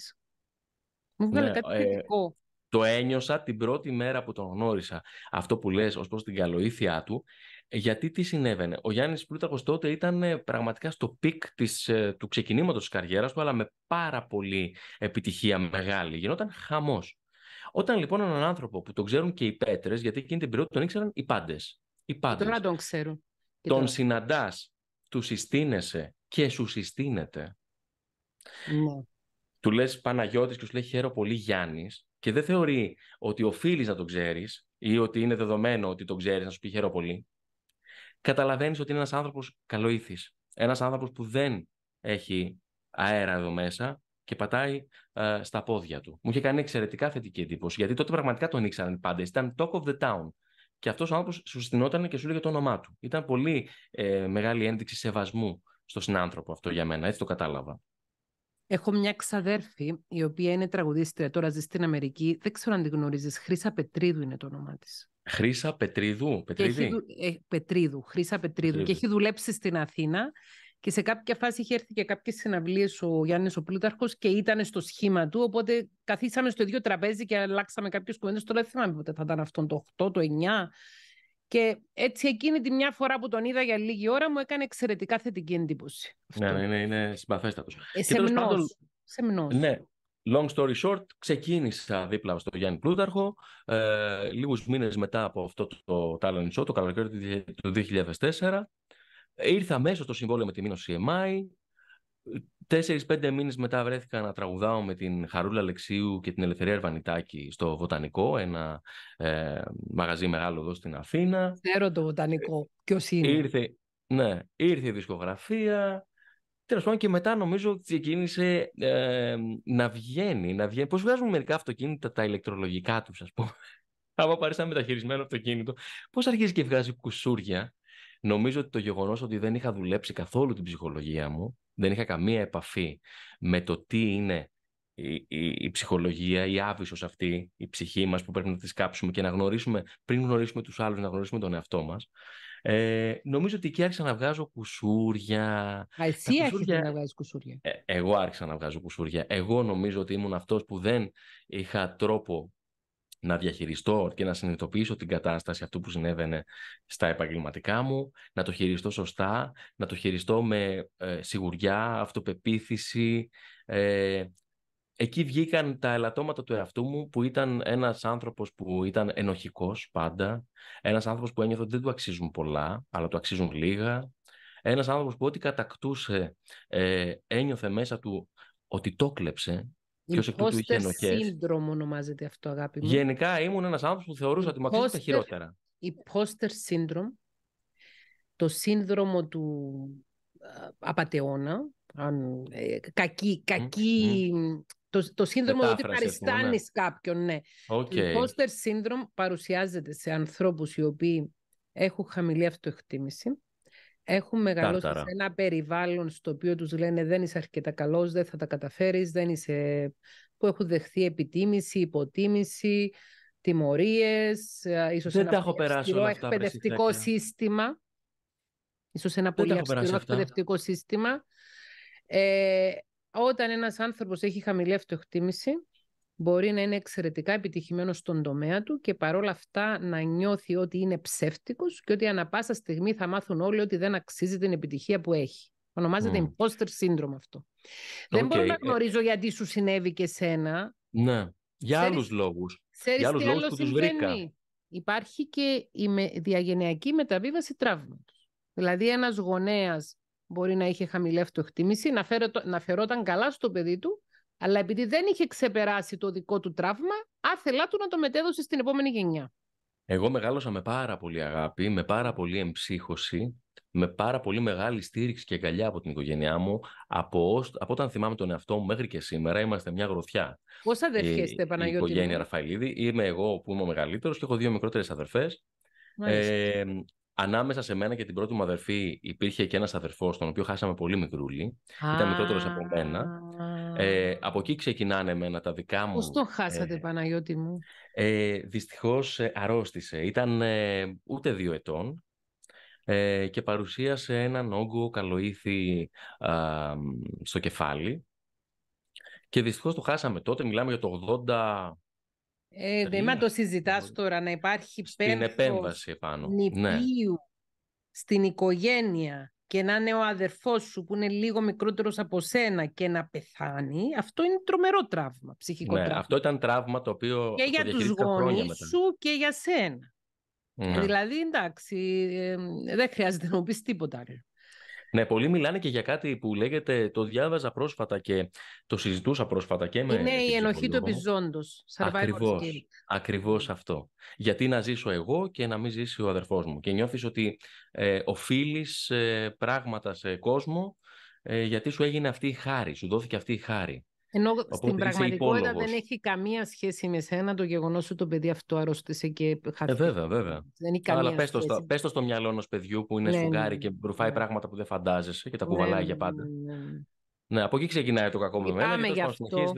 Μου βγάλε ναι, κάτι ε, Το ένιωσα την πρώτη μέρα που τον γνώρισα. Αυτό που λες ως προς την καλοήθειά του γιατί τι συνέβαινε. Ο Γιάννης Πλούτακος τότε ήταν ε, πραγματικά στο πικ ε, του ξεκινήματος της καριέρας του, αλλά με πάρα πολύ επιτυχία μεγάλη. Γινόταν χαμός. Όταν λοιπόν έναν άνθρωπο που τον ξέρουν και οι πέτρες, γιατί εκείνη την περίοδο τον ήξεραν οι πάντες. Οι πάντες. τον ξέρουν. Τον συναντάς του συστήνεσαι και σου συστήνεται. Ναι. Του λες Παναγιώτης και σου λέει χαίρο πολύ Γιάννης και δεν θεωρεί ότι οφείλεις να τον ξέρεις, ή ότι είναι δεδομένο ότι τον ξέρεις να σου πει χαίρο πολύ καταλαβαίνεις ότι είναι ένας άνθρωπος καλοήθης. Ένας άνθρωπος που δεν έχει αέρα εδώ μέσα και πατάει ε, στα πόδια του. Μου είχε κάνει εξαιρετικά θετική εντύπωση, γιατί τότε πραγματικά τον ήξεραν πάντα. Ήταν talk of the town. Και αυτός ο άνθρωπος σου στυνόταν και σου έλεγε το όνομά του. Ήταν πολύ ε, μεγάλη ένδειξη σεβασμού στον συνάνθρωπο αυτό για μένα. Έτσι το κατάλαβα. Έχω μια ξαδέρφη, η οποία είναι τραγουδίστρια, τώρα ζει στην Αμερική. Δεν ξέρω αν τη γνωρίζεις. Χρήσα Πετρίδου είναι το όνομά της. Χρύσα Πετρίδου. Ε, Πετρίδου, Χρύσα Πετρίδου. Και έχει δουλέψει στην Αθήνα και σε κάποια φάση είχε έρθει και κάποιες συναυλίες ο Γιάννης ο Πλούταρχος και ήταν στο σχήμα του. Οπότε καθίσαμε στο ίδιο τραπέζι και αλλάξαμε κάποιες κουβέντες. Τώρα δεν θυμάμαι πότε θα ήταν αυτόν το 8, το 9. Και έτσι εκείνη τη μια φορά που τον είδα για λίγη ώρα μου έκανε εξαιρετικά θετική εντύπωση. Ναι, ναι, είναι συμπαθέστατο. Ε, σεμνός, πάντων... Ναι, Long story short, ξεκίνησα δίπλα στο Γιάννη Πλούταρχο, ε, λίγους μήνες μετά από αυτό το talent show, το καλοκαίρι του 2004. Ήρθα μέσα στο συμβόλαιο με τη Μήνο CMI. Τέσσερις-πέντε μήνες μετά βρέθηκα να τραγουδάω με την Χαρούλα Αλεξίου και την Ελευθερία Ερβανιτάκη στο Βοτανικό, ένα ε, μαγαζί μεγάλο εδώ στην Αθήνα. Ξέρω το Βοτανικό. Ε, Ποιος είναι. Ήρθε, ναι, ήρθε η δισκογραφία, Τέλος πάντων και μετά νομίζω ότι ξεκίνησε ε, να βγαίνει. Να βγαίνει. Πώς βγάζουμε μερικά αυτοκίνητα τα ηλεκτρολογικά τους, ας πούμε. Άμα πάρεις ένα μεταχειρισμένο αυτοκίνητο, πώς αρχίζει και βγάζει κουσούρια. Νομίζω ότι το γεγονός ότι δεν είχα δουλέψει καθόλου την ψυχολογία μου, δεν είχα καμία επαφή με το τι είναι η, η, ψυχολογία, η άβυσος αυτή, η ψυχή μας που πρέπει να τη σκάψουμε και να γνωρίσουμε, πριν γνωρίσουμε τους άλλους, να γνωρίσουμε τον εαυτό μας. Ε, νομίζω ότι εκεί άρχισα να βγάζω κουσούρια. Α, εσύ άρχισε να βγάζεις κουσούρια. Ε, εγώ άρχισα να βγάζω κουσούρια. Εγώ νομίζω ότι ήμουν αυτός που δεν είχα τρόπο να διαχειριστώ και να συνειδητοποιήσω την κατάσταση αυτού που συνέβαινε στα επαγγελματικά μου, να το χειριστώ σωστά, να το χειριστώ με ε, σιγουριά, αυτοπεποίθηση, ε, εκεί βγήκαν τα ελαττώματα του εαυτού μου που ήταν ένας άνθρωπος που ήταν ενοχικός πάντα, ένας άνθρωπος που ένιωθε ότι δεν του αξίζουν πολλά, αλλά του αξίζουν λίγα, ένας άνθρωπος που ό,τι κατακτούσε ε, ένιωθε μέσα του ότι το κλέψε, και ως εκ τούτου είχε ενοχές. σύνδρομο ονομάζεται αυτό, αγάπη μου. Γενικά ήμουν ένας άνθρωπος που θεωρούσα ότι μου αξίζει τα χειρότερα. Υπόστερ syndrome, το σύνδρομο του ε, απατεώνα, αν, ε, κακή, το, το σύνδρομο ότι παριστάνει ναι. κάποιον, ναι. Okay. Το imposter syndrome παρουσιάζεται σε ανθρώπους οι οποίοι έχουν χαμηλή αυτοεκτίμηση, έχουν μεγαλώσει σε ένα περιβάλλον στο οποίο τους λένε δεν είσαι αρκετά καλός, δεν θα τα καταφέρεις, δεν είσαι... που έχουν δεχθεί επιτίμηση, υποτίμηση, τιμωρίες, ίσως δεν ένα έχω αυστηρό εκπαιδευτικό ε. σύστημα. Ίσως ένα πολύ αυστηρό εκπαιδευτικό σύστημα. Ε, όταν ένας άνθρωπος έχει χαμηλή αυτοεκτίμηση, μπορεί να είναι εξαιρετικά επιτυχημένος στον τομέα του και παρόλα αυτά να νιώθει ότι είναι ψεύτικος και ότι ανα πάσα στιγμή θα μάθουν όλοι ότι δεν αξίζει την επιτυχία που έχει. Ονομάζεται mm. imposter syndrome αυτό. Δεν μπορώ να ε, ε. γνωρίζω γιατί σου συνέβη και σένα. Ναι, για Ξέρεις... άλλους λόγους. Ξέρεις για άλλους τι λόγους που τους βρήκα. Υπάρχει και η διαγενειακή μεταβίβαση τραύματος. Δηλαδή ένας γονέας μπορεί να είχε χαμηλή αυτοεκτίμηση, να, να φερόταν καλά στο παιδί του, αλλά επειδή δεν είχε ξεπεράσει το δικό του τραύμα, άθελά του να το μετέδωσε στην επόμενη γενιά. Εγώ μεγάλωσα με πάρα πολύ αγάπη, με πάρα πολύ εμψύχωση, με πάρα πολύ μεγάλη στήριξη και αγκαλιά από την οικογένειά μου. Από, από όταν θυμάμαι τον εαυτό μου μέχρι και σήμερα, είμαστε μια γροθιά. Πώ αδερφέ είστε, Παναγιώτη. Η οικογένεια Ραφαηλίδη. Είμαι εγώ που είμαι ο μεγαλύτερος και έχω δύο μικρότερες αδερφές. Ε, Ανάμεσα σε μένα και την πρώτη μου αδερφή υπήρχε και ένας αδερφός, τον οποίο χάσαμε πολύ μικρούλι. Ήταν μικρότερος από μένα. Ε, από εκεί ξεκινάνε εμένα τα δικά μου. Πώς το χάσατε, ε, Παναγιώτη μου. Ε, δυστυχώς ε, αρρώστησε. Ήταν ε, ούτε δύο ετών ε, και παρουσίασε έναν όγκο καλοήθη στο κεφάλι. Και δυστυχώς το χάσαμε τότε. Μιλάμε για το ε, δεν μα το συζητάς τώρα να υπάρχει στην επέμβαση ναι. νηπίου στην οικογένεια και να είναι ο αδερφός σου που είναι λίγο μικρότερος από σένα και να πεθάνει, αυτό είναι τρομερό τραύμα, ψυχικό ναι, τραύμα. Αυτό ήταν τραύμα το οποίο και για τους γονεί σου και για σένα. Ναι. Δηλαδή, εντάξει, ε, δεν χρειάζεται να μου πεις τίποτα. άλλο. Ναι, πολλοί μιλάνε και για κάτι που λέγεται, το διάβαζα πρόσφατα και το συζητούσα πρόσφατα και με... Είναι η ενοχή του επιζώντος. Ακριβώς, ακριβώς αυτό. Γιατί να ζήσω εγώ και να μην ζήσει ο αδερφός μου. Και νιώθεις ότι ε, οφείλεις ε, πράγματα σε κόσμο ε, γιατί σου έγινε αυτή η χάρη, σου δόθηκε αυτή η χάρη. Ενώ Οπότε στην πραγματικότητα δεν έχει καμία σχέση με σένα το γεγονός ότι το παιδί αυτό αρρώστησε και ε, χάθηκε. Ε, βέβαια, βέβαια. Δεν η καμία Αλλά πες το, στο, το στο μυαλό ενός παιδιού που είναι ναι, ναι σουγάρι ναι. και ναι. πράγματα που δεν φαντάζεσαι και τα ναι, κουβαλάει ναι, για πάντα. Ναι, ναι, από εκεί ξεκινάει το κακό μου. Πάμε γι' αυτό.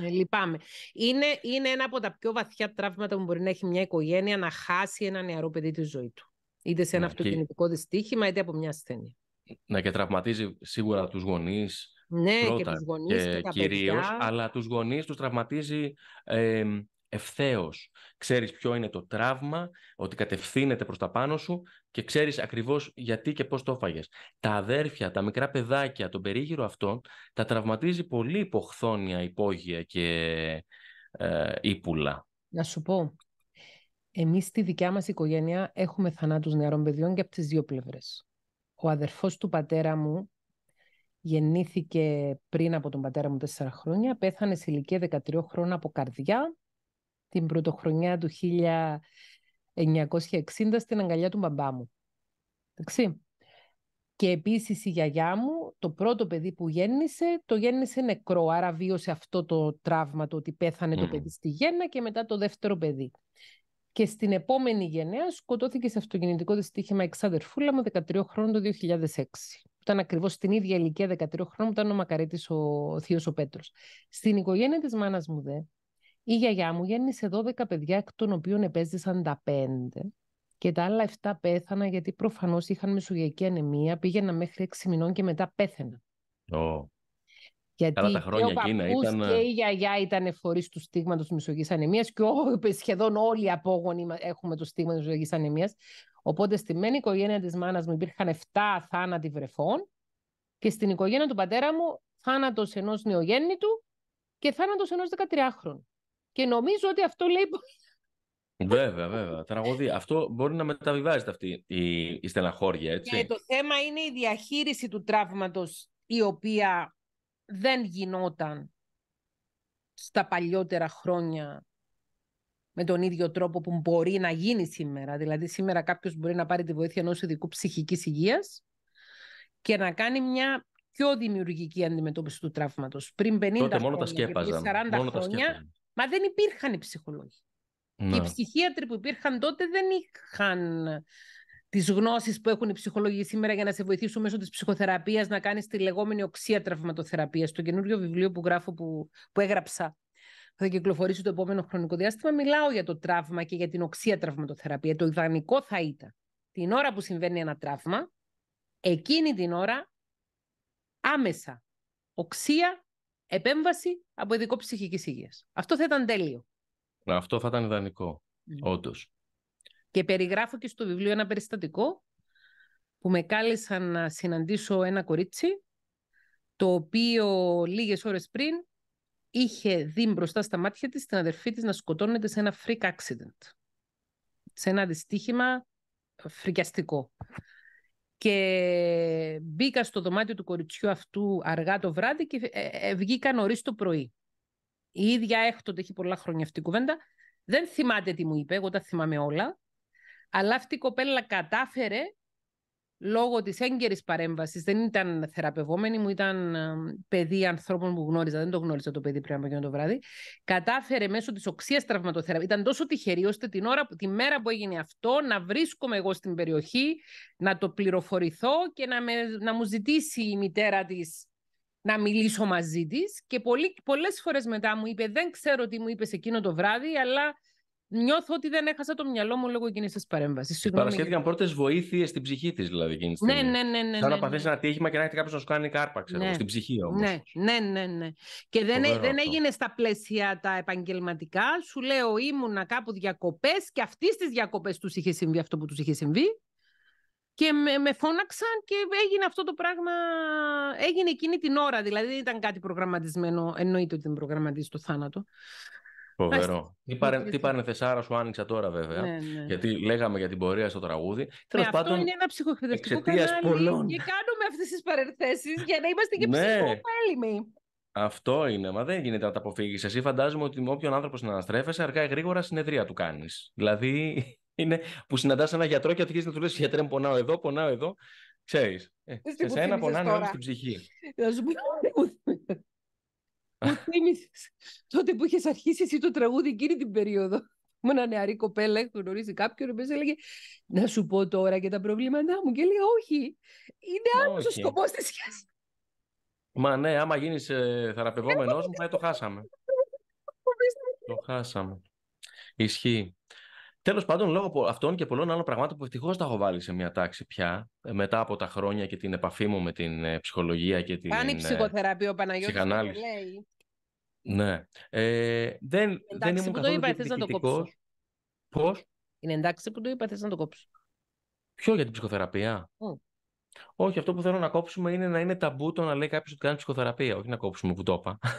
Ναι, λυπάμαι. Είναι, είναι ένα από τα πιο βαθιά τραύματα που μπορεί να έχει μια οικογένεια να χάσει ένα νεαρό παιδί τη ζωή του. Είτε σε ένα ναι, αυτοκινητικό δυστύχημα, είτε από μια ασθένεια. Ναι, και τραυματίζει σίγουρα τους γονείς, ναι, και τους γονείς και, τα κυρίως, παιδιά. Αλλά τους γονείς τους τραυματίζει ε, ευθέως. Ξέρεις ποιο είναι το τραύμα, ότι κατευθύνεται προς τα πάνω σου και ξέρεις ακριβώς γιατί και πώς το έφαγες. Τα αδέρφια, τα μικρά παιδάκια, τον περίγυρο αυτόν, τα τραυματίζει πολύ υποχθόνια, υπόγεια και ε, ύπουλα. Να σου πω, εμείς στη δικιά μας οικογένεια έχουμε θανάτους νεαρών παιδιών και από τις δύο πλευρές. Ο αδερφός του πατέρα μου Γεννήθηκε πριν από τον πατέρα μου τέσσερα χρόνια, πέθανε σε ηλικία 13 χρόνια από καρδιά την πρωτοχρονιά του 1960 στην αγκαλιά του μπαμπά μου. Και επίσης η γιαγιά μου, το πρώτο παιδί που γέννησε, το γέννησε νεκρό. Άρα βίωσε αυτό το τραύμα, το ότι πέθανε το παιδί στη γέννα και μετά το δεύτερο παιδί. Και στην επόμενη γενναία σκοτώθηκε σε αυτοκινητικό δυστύχημα εξάδερφούλα μου 13 χρόνων το 2006 ήταν ακριβώς στην ίδια ηλικία 13 χρόνων, ήταν ο Μακαρίτης ο Θείος ο Πέτρος. Στην οικογένεια της μάνας μου, δε, η γιαγιά μου γέννησε 12 παιδιά, εκ των οποίων επέζησαν τα 5. Και τα άλλα 7 πέθανα γιατί προφανώς είχαν μεσογειακή ανεμία, πήγαινα μέχρι 6 μηνών και μετά πέθανα. Oh. Γιατί τα χρόνια και ο εκείνα ήταν... και η γιαγιά ήταν φορεί του στίγματος της μεσογειακής ανεμίας και ό, σχεδόν όλοι οι απόγονοι έχουμε το στίγμα της μεσογειακής ανεμίας. Οπότε στη μένη οικογένεια της μάνας μου υπήρχαν 7 θάνατοι βρεφών και στην οικογένεια του πατέρα μου θάνατος ενός νεογέννητου και θάνατος ενός 13χρονου. Και νομίζω ότι αυτό λέει Βέβαια, βέβαια. Τραγωδία. Αυτό μπορεί να μεταβιβάζεται αυτή η, η στεναχώρια, έτσι. Και το θέμα είναι η διαχείριση του τραύματος η οποία δεν γινόταν στα παλιότερα χρόνια με τον ίδιο τρόπο που μπορεί να γίνει σήμερα. Δηλαδή σήμερα κάποιος μπορεί να πάρει τη βοήθεια ενός ειδικού ψυχικής υγείας και να κάνει μια πιο δημιουργική αντιμετώπιση του τραύματος. Πριν 50 Τότε μόνο χρόνια, τα πριν 40 μόνο χρόνια, τα μα δεν υπήρχαν οι ψυχολόγοι. οι ναι. ψυχίατροι που υπήρχαν τότε δεν είχαν τις γνώσεις που έχουν οι ψυχολόγοι σήμερα για να σε βοηθήσουν μέσω της ψυχοθεραπείας, να κάνεις τη λεγόμενη οξία τραυματοθεραπείας. Το καινούριο βιβλίο που, γράφω, που, που έγραψα θα κυκλοφορήσει το επόμενο χρονικό διάστημα. Μιλάω για το τραύμα και για την οξία τραυματοθεραπεία. Το ιδανικό θα ήταν την ώρα που συμβαίνει ένα τραύμα, εκείνη την ώρα άμεσα οξία επέμβαση από ειδικό ψυχικής υγείας. Αυτό θα ήταν τέλειο. Αυτό θα ήταν ιδανικό, mm. Και περιγράφω και στο βιβλίο ένα περιστατικό που με κάλεσαν να συναντήσω ένα κορίτσι το οποίο λίγες ώρες πριν είχε δει μπροστά στα μάτια της την αδερφή της να σκοτώνεται σε ένα freak accident. Σε ένα δυστύχημα ε, φρικιαστικό. Και μπήκα στο δωμάτιο του κοριτσιού αυτού αργά το βράδυ και ε, ε, βγήκα νωρίς το πρωί. Η ίδια έκτοτε έχει πολλά χρόνια αυτή η κουβέντα. Δεν θυμάται τι μου είπε, εγώ τα θυμάμαι όλα. Αλλά αυτή η κοπέλα κατάφερε λόγω της έγκαιρης παρέμβασης, δεν ήταν θεραπευόμενη μου, ήταν παιδί ανθρώπων που γνώριζα, δεν το γνώριζα το παιδί πριν από εκείνο το βράδυ, κατάφερε μέσω της οξίας τραυματοθεραπείας. ήταν τόσο τυχερή ώστε την ώρα, τη μέρα που έγινε αυτό να βρίσκομαι εγώ στην περιοχή, να το πληροφορηθώ και να, να μου ζητήσει η μητέρα της να μιλήσω μαζί της και πολλέ πολλές φορές μετά μου είπε δεν ξέρω τι μου είπες εκείνο το βράδυ αλλά νιώθω ότι δεν έχασα το μυαλό μου λόγω δηλαδή, εκείνης της παρέμβασης. Παρασχέθηκαν πρώτες βοήθειες στην ψυχή της, δηλαδή εκείνη ναι, Ναι, ναι, ναι. ναι, ναι, ναι. να παθέσει ένα τύχημα και να έχετε κάποιος να σου κάνει κάρπα, ξέρω, ναι. στην ψυχή όμως. Ναι, ναι, ναι, ναι. Και δεν, ε, δεν έγινε στα πλαίσια τα επαγγελματικά. Σου λέω, ήμουνα κάπου διακοπές και αυτής τι διακοπές τους είχε συμβεί αυτό που τους είχε συμβεί. Και με, με φώναξαν και έγινε αυτό το πράγμα. Έγινε εκείνη την ώρα. Δηλαδή δεν ήταν κάτι προγραμματισμένο. Εννοείται ότι δεν προγραμματίζει το θάνατο. Φοβερό. Τι, παρε... τι παρενθεσάρα σου άνοιξα τώρα, βέβαια. Ναι, ναι. Γιατί λέγαμε για την πορεία στο τραγούδι. Ναι, Τέλος πάντων. Αυτό είναι ένα ψυχοεκπαιδευτικό κανάλι. Και κάνουμε αυτές τις παρενθέσεις για να είμαστε και ναι. Αυτό είναι, μα δεν γίνεται να τα αποφύγεις. Εσύ φαντάζομαι ότι με όποιον άνθρωπο συναναστρέφεσαι, αργά ή γρήγορα συνεδρία του κάνεις. Δηλαδή, είναι που συναντάς ένα γιατρό και αρχίζεις να του λες: Γιατρέ, πονάω εδώ, πονάω εδώ. Ξέρεις. Ε, σε σένα πονάνε όλοι στην ψυχή. Θα σου πω τότε που είχες αρχίσει εσύ το τραγούδι εκείνη την περίοδο. Με ένα νεαρή κοπέλα, έχω γνωρίσει κάποιον, ο οποίος έλεγε Να σου πω τώρα και τα προβλήματά μου. Και λέει Όχι, είναι ο σκοπός της σχέσης. Μα ναι, άμα γίνεις ε, θεραπευόμενος το χάσαμε. το χάσαμε. Ισχύει. Τέλος πάντων, λόγω αυτών και πολλών άλλων πραγμάτων που ευτυχώς τα έχω βάλει σε μια τάξη πια, ε, μετά από τα χρόνια και την επαφή μου με την ε, ψυχολογία και την. Κάνει ε, ψυχοθεραπεία ο Παναγιώτης. Λέει. Ναι. Ε, δεν, εντάξει, δεν ήμουν που το είπα, να το κόψω. Πώς. Είναι εντάξει που το είπα, θες να το κόψω. Ποιο για την ψυχοθεραπεία. Mm. Όχι, αυτό που θέλω να κόψουμε είναι να είναι ταμπού το να λέει κάποιος ότι κάνει ψυχοθεραπεία. Όχι να κόψουμε που το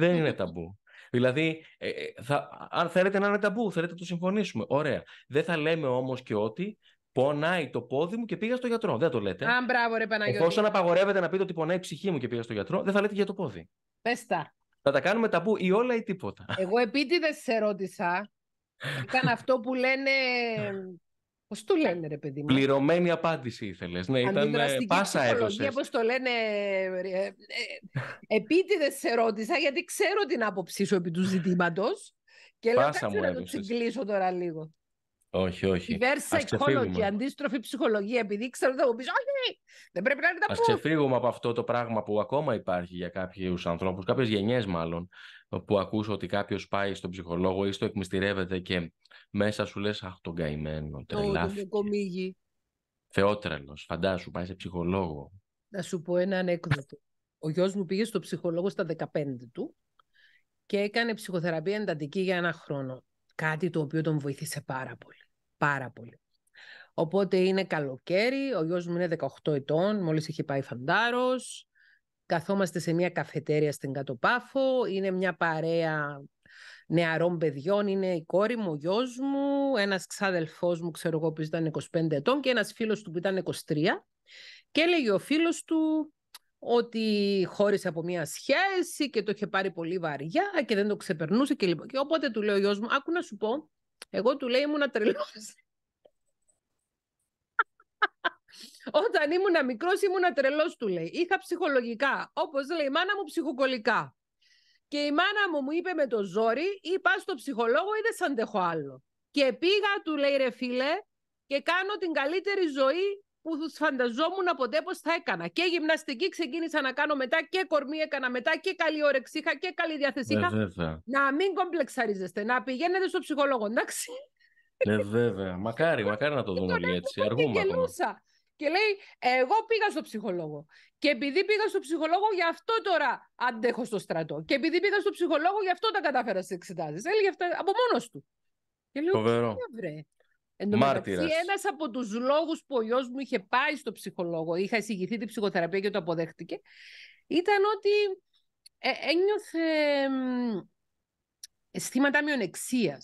δεν είναι ταμπού. Δηλαδή, ε, ε, θα, αν θέλετε να είναι ταμπού, θέλετε να το συμφωνήσουμε. Ωραία. Δεν θα λέμε όμως και ότι πονάει το πόδι μου και πήγα στο γιατρό. Δεν το λέτε. Αν μπράβο, ρε Παναγιώτη. Εφόσον απαγορεύεται να πείτε ότι πονάει η ψυχή μου και πήγα στο γιατρό, δεν θα λέτε για το πόδι. Πες τα. Θα τα κάνουμε ταμπού ή όλα ή τίποτα. Εγώ επίτηδες σε ρώτησα. Ήταν αυτό που λένε Πώς το λένε, ρε παιδί μου. Πληρωμένη απάντηση ήθελες. Ναι, ήταν. Ε, πάσα έδωσε. το λένε. Ε, ε, ε Επίτηδες σε ρώτησα, γιατί ξέρω την άποψή σου επί του ζητήματος. Και λέω, να το τσιγκλίσω τώρα λίγο. Όχι, όχι. Reverse αντίστροφη ψυχολογία. Επειδή ξέρω ότι θα μου πεις, Όχι, δεν πρέπει να είναι τα Α ξεφύγουμε από αυτό το πράγμα που ακόμα υπάρχει για κάποιους ανθρώπους, κάποιες γενιές μάλλον, που ακούς ότι κάποιος πάει στον ψυχολόγο ή στο εκμυστηρεύεται και μέσα σου λες, Αχ, τον καημένο, τρελάφι. Θεότρελος, φαντάσου, πάει σε ψυχολόγο. Να σου πω ένα ανέκδοτο. Ο γιος μου πήγε στο ψυχολόγο στα 15 του και έκανε ψυχοθεραπεία εντατική για ένα χρόνο. Κάτι το οποίο τον βοήθησε πάρα πολύ. Πάρα πολύ. Οπότε είναι καλοκαίρι, ο γιος μου είναι 18 ετών, μόλις είχε πάει φαντάρος, καθόμαστε σε μια καφετέρια στην Κατοπάφο, είναι μια παρέα νεαρών παιδιών, είναι η κόρη μου, ο γιος μου, ένας ξάδελφός μου, ξέρω εγώ, που ήταν 25 ετών και ένας φίλος του που ήταν 23. Και έλεγε ο φίλος του, ότι χώρισε από μια σχέση και το είχε πάρει πολύ βαριά και δεν το ξεπερνούσε και λοιπόν. Και οπότε του λέει ο γιος μου, άκου να σου πω, εγώ του λέει ήμουν τρελός. Όταν ήμουν μικρός ήμουν τρελο του λέει. Είχα ψυχολογικά, όπως λέει η μάνα μου ψυχοκολικά. Και η μάνα μου μου είπε με το ζόρι ή πας στο ψυχολόγο ή δεν σ' άλλο. Και πήγα του λέει ρε φίλε και κάνω την καλύτερη ζωή που τους φανταζόμουν ποτέ πως θα έκανα. Και γυμναστική ξεκίνησα να κάνω μετά και κορμί έκανα μετά και καλή όρεξη είχα και καλή διάθεση είχα. Ε, να μην κομπλεξαρίζεστε, να πηγαίνετε στο ψυχολόγο, εντάξει. Ναι βέβαια, μακάρι, μακάρι να το δούμε όλοι έτσι, αργούμε Και λέει, εγώ πήγα στο ψυχολόγο. Και επειδή πήγα στο ψυχολόγο, γι' αυτό τώρα αντέχω στο στρατό. Και επειδή πήγα στο ψυχολόγο, γι' αυτό τα κατάφερα στις εξετάσεις. Έλεγε αυτά από μόνος του. Και λέω, Φοβερό. Εν ένας από τους λόγους που ο γιος μου είχε πάει στο ψυχολόγο, είχα εισηγηθεί την ψυχοθεραπεία και το αποδέχτηκε, ήταν ότι ε, ένιωθε αισθήματα μειονεξίας.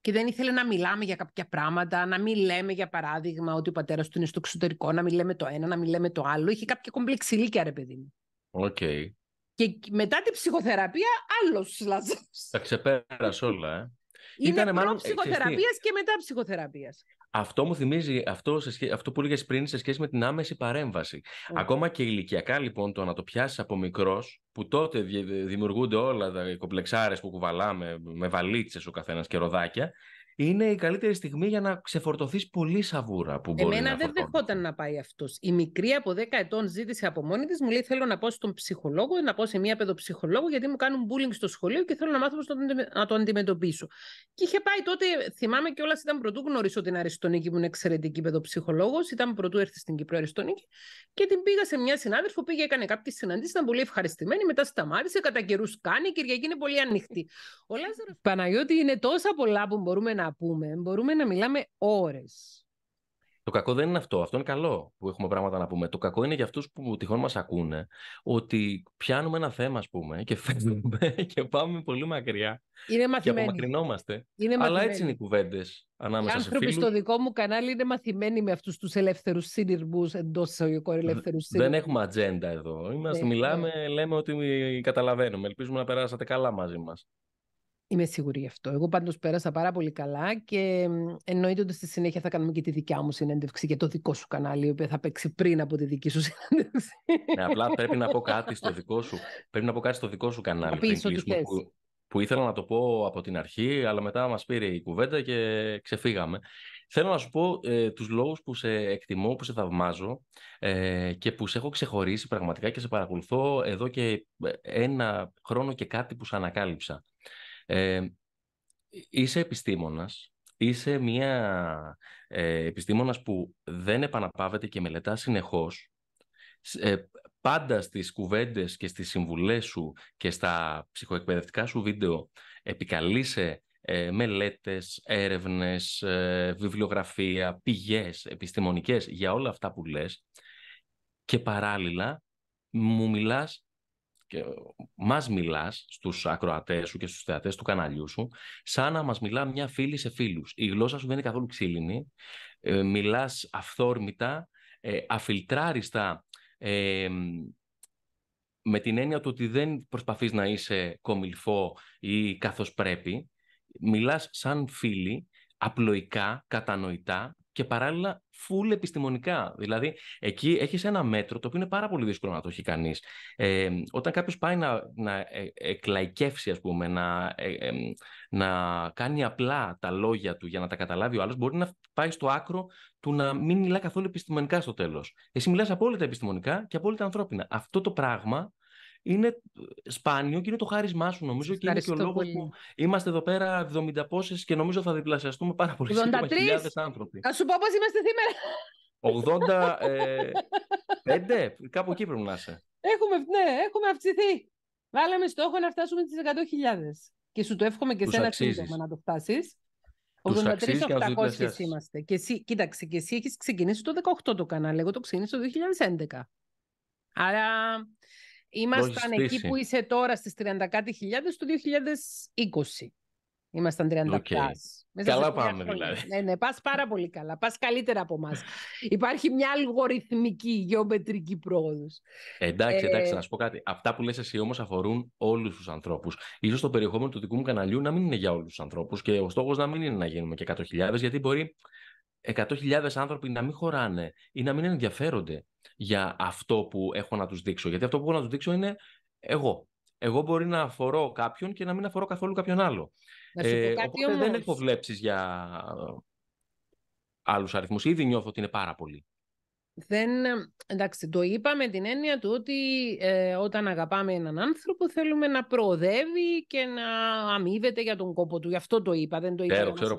Και δεν ήθελε να μιλάμε για κάποια πράγματα, να μην λέμε για παράδειγμα ότι ο πατέρας του είναι στο εξωτερικό, να μην λέμε το ένα, να μην λέμε το άλλο. Είχε κάποια κομπλεξιλίκια, ρε παιδί μου. Okay. Και μετά την ψυχοθεραπεία, άλλος λαζός. Τα ξεπέρασε όλα, ε. Είναι Ήτανε μάλλον... Ε, ψυχοθεραπείας και μετά ψυχοθεραπείας. Αυτό μου θυμίζει αυτό, σε αυτό που έλεγε πριν σε σχέση με την άμεση παρέμβαση. Ακόμα και ηλικιακά λοιπόν το να το πιάσεις από μικρός, που τότε δημιουργούνται όλα τα κομπλεξάρες που κουβαλάμε με βαλίτσες ο καθένας και ροδάκια, είναι η καλύτερη στιγμή για να ξεφορτωθείς πολύ σαβούρα που μπορεί Εμένα να δεν δεχόταν να πάει αυτός. Η μικρή από 10 ετών ζήτησε από μόνη της, μου λέει: Θέλω να πάω στον ψυχολόγο, να πάω σε μία παιδοψυχολόγο, γιατί μου κάνουν bullying στο σχολείο και θέλω να μάθω πώς να το αντιμετωπίσω. Και είχε πάει τότε, θυμάμαι κιόλα, ήταν πρωτού γνωρίσω την Αριστονίκη, που είναι εξαιρετική παιδοψυχολόγο, ήταν πρωτού έρθει στην Κύπρο Αριστονίκη και την πήγα σε μια συνάδελφο, πήγε, έκανε κάποιε συναντήσει, ήταν πολύ ευχαριστημένη, μετά σταμάτησε, κατά καιρού κάνει, Κυριακή είναι πολύ ανοιχτή. Ο Λάζαρο Παναγιώτη είναι τόσα πολλά που μπορούμε να μαθω πω να το αντιμετωπισω και ειχε παει τοτε θυμαμαι κιολα ηταν πρωτου γνωρισω την αριστονικη που ειναι εξαιρετικη παιδοψυχολογο ηταν πρωτου ερθει στην κυπρο αριστονικη και την πηγα σε μια συναδελφο πηγε εκανε καποιε συναντησει ηταν πολυ ευχαριστημενη μετα σταματησε κατα καιρου κανει η κυριακη ειναι πολυ ανοιχτη ο λαζαρο παναγιωτη ειναι τοσα πολλα που μπορουμε να πούμε, μπορούμε να μιλάμε ώρες. Το κακό δεν είναι αυτό. Αυτό είναι καλό που έχουμε πράγματα να πούμε. Το κακό είναι για αυτούς που τυχόν μας ακούνε ότι πιάνουμε ένα θέμα, ας πούμε, και φεύγουμε και πάμε πολύ μακριά. Είναι μαθημένοι. Και απομακρυνόμαστε. Αλλά έτσι είναι οι κουβέντες ανάμεσα σε φίλους. Οι άνθρωποι στο δικό μου κανάλι είναι μαθημένοι με αυτούς τους ελεύθερους σύνειρμου, εντός εισαγωγικών ελεύθερου σύνειρμου. Δεν έχουμε ατζέντα εδώ. Είμαστε, ναι, μιλάμε, ναι. λέμε ότι καταλαβαίνουμε. Ελπίζουμε να περάσατε καλά μαζί μας. Είμαι σίγουρη γι' αυτό. Εγώ πάντως πέρασα πάρα πολύ καλά και εννοείται ότι στη συνέχεια θα κάνουμε και τη δικιά μου συνέντευξη για το δικό σου κανάλι, η οποία θα παίξει πριν από τη δική σου συνέντευξη. Ναι, απλά πρέπει να πω κάτι στο δικό σου, πρέπει να πω κάτι στο δικό σου κανάλι. Πριν κλείσουμε, που, που ήθελα να το πω από την αρχή, αλλά μετά μας πήρε η κουβέντα και ξεφύγαμε. Θέλω να σου πω ε, τους λόγους που σε εκτιμώ, που σε θαυμάζω ε, και που σε έχω ξεχωρίσει πραγματικά και σε παρακολουθώ εδώ και ε, ένα χρόνο και κάτι που σε ανακάλυψα. Ε, ε, είσαι επιστήμονας, είσαι μια ε, επιστήμονας που δεν επαναπάβεται και μελετά συνεχώς, ε, πάντα στις κουβέντες και στις συμβουλές σου και στα ψυχοεκπαιδευτικά σου βίντεο επικαλείσαι μελέτες, έρευνες, βιβλιογραφία, πηγές επιστημονικές για όλα αυτά που λες και παράλληλα μου μιλάς και μας μιλάς στους ακροατές σου και στους θεατές του καναλιού σου σαν να μας μιλά μια φίλη σε φίλους. Η γλώσσα σου δεν είναι καθόλου ξύλινη, ε, μιλάς αυθόρμητα, ε, αφιλτράριστα ε, με την έννοια του ότι δεν προσπαθείς να είσαι κομιλφό ή καθώς πρέπει, μιλάς σαν φίλη, απλοϊκά, κατανοητά και παράλληλα full επιστημονικά. Δηλαδή, εκεί έχεις ένα μέτρο το οποίο είναι πάρα πολύ δύσκολο να το έχει κανείς. Ε, όταν κάποιος πάει να, να ε, εκλαϊκεύσει, ας πούμε, να, ε, να κάνει απλά τα λόγια του για να τα καταλάβει ο άλλος, μπορεί να πάει στο άκρο του να μην μιλά καθόλου επιστημονικά στο τέλος. Εσύ μιλάς απόλυτα επιστημονικά και απόλυτα ανθρώπινα. Αυτό το πράγμα είναι σπάνιο και είναι το χάρισμά σου. Νομίζω και είναι και ο λόγο που είμαστε εδώ πέρα 70 πόσες και νομίζω θα διπλασιαστούμε πάρα πολύ σύντομα άνθρωποι. Α σου πω πώς είμαστε σήμερα. 85, ε, κάπου εκεί πρέπει να είσαι. Έχουμε, ναι, έχουμε αυξηθεί. Βάλαμε στόχο να φτάσουμε στις 100.000. Και σου το εύχομαι και σένα σύντομα να το φτάσεις. 83.800 είμαστε. Και εσύ, κοίταξε, και εσύ έχεις ξεκινήσει το 18 το κανάλι. Εγώ το ξεκίνησα το 2011. Άρα Ήμασταν εκεί που είσαι τώρα στις 30.000 το 2020. Ήμασταν 30.000. okay. Μέσα καλά πάμε δηλαδή. Ναι, ναι, πας πάρα πολύ καλά. Πας καλύτερα από εμάς. Υπάρχει μια αλγοριθμική γεωμετρική πρόοδος. Εντάξει, ε, εντάξει, να σου πω κάτι. Αυτά που λες εσύ όμως αφορούν όλους τους ανθρώπους. Ίσως το περιεχόμενο του δικού μου καναλιού να μην είναι για όλους τους ανθρώπους και ο στόχος να μην είναι να γίνουμε και 100.000 γιατί μπορεί 100.000 άνθρωποι να μην χωράνε ή να μην ενδιαφέρονται για αυτό που έχω να τους δείξω. Γιατί αυτό που έχω να τους δείξω είναι εγώ. Εγώ μπορεί να αφορώ κάποιον και να μην αφορώ καθόλου κάποιον άλλο. Ε, οπότε δεν έχω βλέψεις για άλλους αριθμούς. Ήδη νιώθω ότι είναι πάρα πολύ δεν, εντάξει, το είπα με την έννοια του ότι ε, όταν αγαπάμε έναν άνθρωπο θέλουμε να προοδεύει και να αμείβεται για τον κόπο του. Γι' αυτό το είπα, δεν το είπα. Ξέρω, ξέρω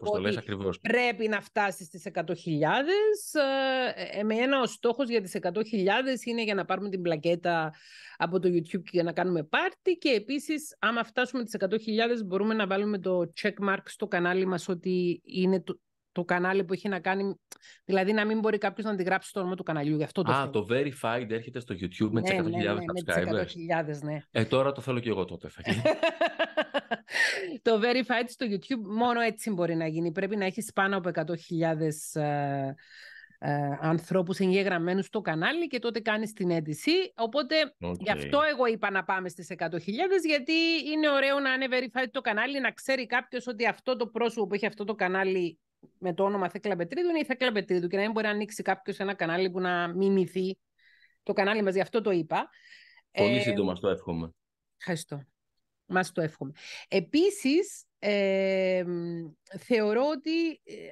πώς Πρέπει να φτάσεις στις 100.000. Ε, εμένα ο στόχος για τις 100.000 είναι για να πάρουμε την πλακέτα από το YouTube και να κάνουμε πάρτι και επίσης άμα φτάσουμε τις 100.000 μπορούμε να βάλουμε το check mark στο κανάλι μας ότι είναι το, το κανάλι που έχει να κάνει. Δηλαδή να μην μπορεί κάποιος να αντιγράψει το όνομα του καναλιού. Γι αυτό το Α, το Verified έρχεται στο YouTube με τι 100.000 ναι, ναι, ναι, ναι subscribers. ναι. Ε, τώρα το θέλω και εγώ τότε. το Verified στο YouTube μόνο έτσι μπορεί να γίνει. Πρέπει να έχεις πάνω από 100.000 ε, ε, ανθρώπους εγγεγραμμένους στο κανάλι και τότε κάνεις την αίτηση. Οπότε okay. γι' αυτό εγώ είπα να πάμε στις 100.000, γιατί είναι ωραίο να είναι verified το κανάλι, να ξέρει κάποιος ότι αυτό το πρόσωπο που έχει αυτό το κανάλι με το όνομα Θέκλα Πετρίδου είναι η Θέκλα Πετρίδου και να μην μπορεί να ανοίξει κάποιος ένα κανάλι που να μιμηθεί το κανάλι μας, γι' αυτό το είπα. Πολύ ε, σύντομα, το εύχομαι. Ευχαριστώ. Μας το εύχομαι. Επίσης, ε, θεωρώ ότι ε,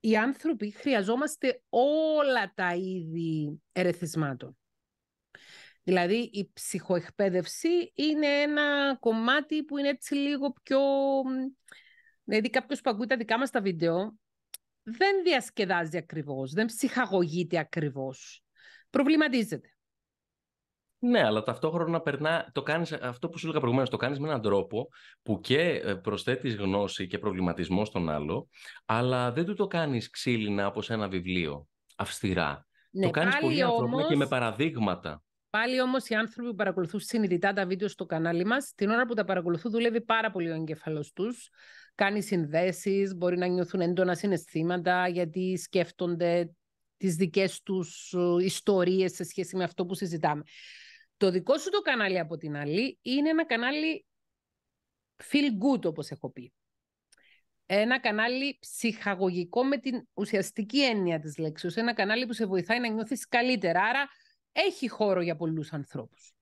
οι άνθρωποι χρειαζόμαστε όλα τα είδη ερεθισμάτων. Δηλαδή η ψυχοεκπαίδευση είναι ένα κομμάτι που είναι έτσι λίγο πιο Δηλαδή κάποιος που ακούει τα δικά μας τα βίντεο δεν διασκεδάζει ακριβώς, δεν ψυχαγωγείται ακριβώς. Προβληματίζεται. Ναι, αλλά ταυτόχρονα περνά, το κάνεις, αυτό που σου έλεγα προηγουμένως, το κάνεις με έναν τρόπο που και ε, προσθέτεις γνώση και προβληματισμό στον άλλο, αλλά δεν του το κάνεις ξύλινα όπως ένα βιβλίο, αυστηρά. Ναι, το κάνεις πολύ όμως... και με παραδείγματα. Πάλι όμως οι άνθρωποι που παρακολουθούν συνειδητά τα βίντεο στο κανάλι μας, την ώρα που τα παρακολουθούν, δουλεύει πάρα πολύ ο εγκεφαλό τους. Κάνει συνδέσεις, μπορεί να νιώθουν έντονα συναισθήματα, γιατί σκέφτονται τις δικές τους ε, ιστορίες σε σχέση με αυτό που συζητάμε. Το δικό σου το κανάλι, από την άλλη, είναι ένα κανάλι feel good, όπως έχω πει. Ένα κανάλι ψυχαγωγικό με την ουσιαστική έννοια της λέξης, Ένα κανάλι που σε βοηθάει να νιώθεις καλύτερα. Άρα έχει χώρο για πολλούς ανθρώπους.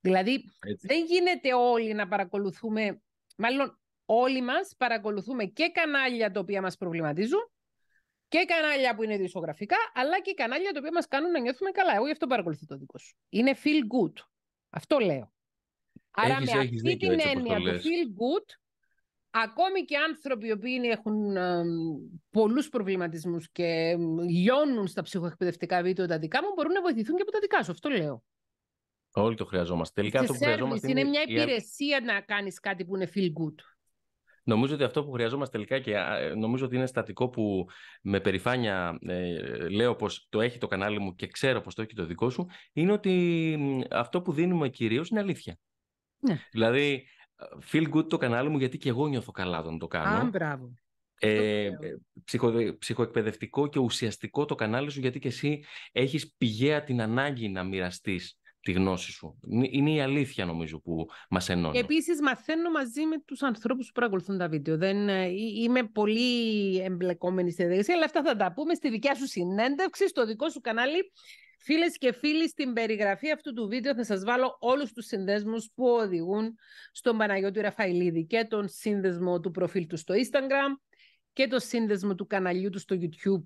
Δηλαδή, δεν γίνεται όλοι να παρακολουθούμε, μάλλον όλοι μας παρακολουθούμε και κανάλια τα οποία μας προβληματίζουν και κανάλια που είναι δισογραφικά, αλλά και κανάλια τα οποία μας κάνουν να νιώθουμε καλά. Εγώ γι' αυτό παρακολουθώ το δικό σου. Είναι feel good. Αυτό λέω. Άρα έχεις, με αυτή την έννοια του feel good, ακόμη και άνθρωποι οι οποίοι έχουν πολλού πολλούς προβληματισμούς και λιώνουν στα ψυχοεκπαιδευτικά βίντεο τα δικά μου, μπορούν να βοηθηθούν και από τα δικά σου. Αυτό λέω. Όλοι το χρειαζόμαστε. Τελικά αυτό που χρειαζόμαστε είναι, μια υπηρεσία να κάνεις κάτι που είναι feel good. Νομίζω ότι αυτό που χρειαζόμαστε τελικά και ε, νομίζω ότι είναι στατικό που με περηφάνεια ε, λέω πως το έχει το κανάλι μου και ξέρω πως το έχει το δικό σου, είναι ότι αυτό που δίνουμε κυρίως είναι αλήθεια. Ναι. Δηλαδή feel good το κανάλι μου γιατί και εγώ νιώθω καλά όταν το κάνω. Α, μπράβο. Ε, ε ψυχο, ε, ψυχοεκπαιδευτικό και ουσιαστικό το κανάλι σου γιατί και εσύ έχεις πηγαία την ανάγκη να μοιραστείς τη γνώση σου. Είναι η αλήθεια νομίζω που μας ενώνει. Επίσης μαθαίνω μαζί με τους ανθρώπους που παρακολουθούν τα βίντεο. Δεν, ε, είμαι πολύ εμπλεκόμενη στη διαδικασία, αλλά αυτά θα τα πούμε στη δικιά σου συνέντευξη, στο δικό σου κανάλι. Φίλες και φίλοι, στην περιγραφή αυτού του βίντεο θα σας βάλω όλους τους συνδέσμους που οδηγούν στον Παναγιώτη Ραφαηλίδη και τον σύνδεσμο του προφίλ του στο Instagram και το σύνδεσμο του καναλιού του στο YouTube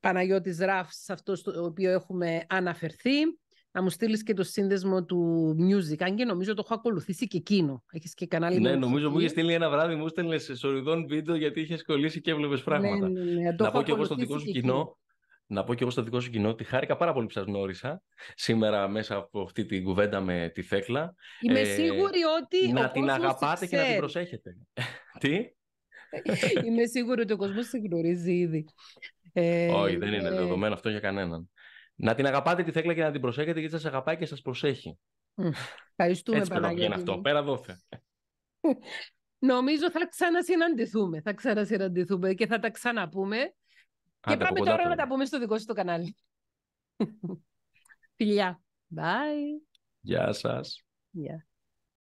Παναγιώτης Ραφ, σε αυτό στο οποίο έχουμε αναφερθεί. Να μου στείλεις και το σύνδεσμο του music. Αν και νομίζω το έχω ακολουθήσει και εκείνο. Έχεις και κανάλι. Ναι, νομίζω μου είχες στείλει ένα βράδυ, μου έστειλε σε βίντεο γιατί είχες κολλήσει και έβλεπες ναι, πράγματα. Ναι, ναι, ναι, ναι να πω και εγώ στο δικό σου κοινό να πω και εγώ στο δικό σου κοινό ότι χάρηκα πάρα πολύ που σας γνώρισα σήμερα μέσα από αυτή την κουβέντα με τη Θέκλα. Είμαι ε, σίγουρη ότι. Να την αγαπάτε και να την προσέχετε. Τι. Είμαι σίγουρη ότι ο κόσμος τη γνωρίζει ήδη. Ε, Όχι, δεν είναι ε, δεδομένο αυτό για κανέναν. Να την αγαπάτε τη Θέκλα και να την προσέχετε γιατί σας αγαπάει και σας προσέχει. Ευχαριστούμε πάρα πολύ. Έτσι αυτό. Πέρα δόθε. Νομίζω θα ξανασυναντηθούμε. Θα ξανασυναντηθούμε και θα τα ξαναπούμε. Και πάμε τώρα να τα πούμε στο δικό σου το κανάλι. Φιλιά. Bye. Γεια σας.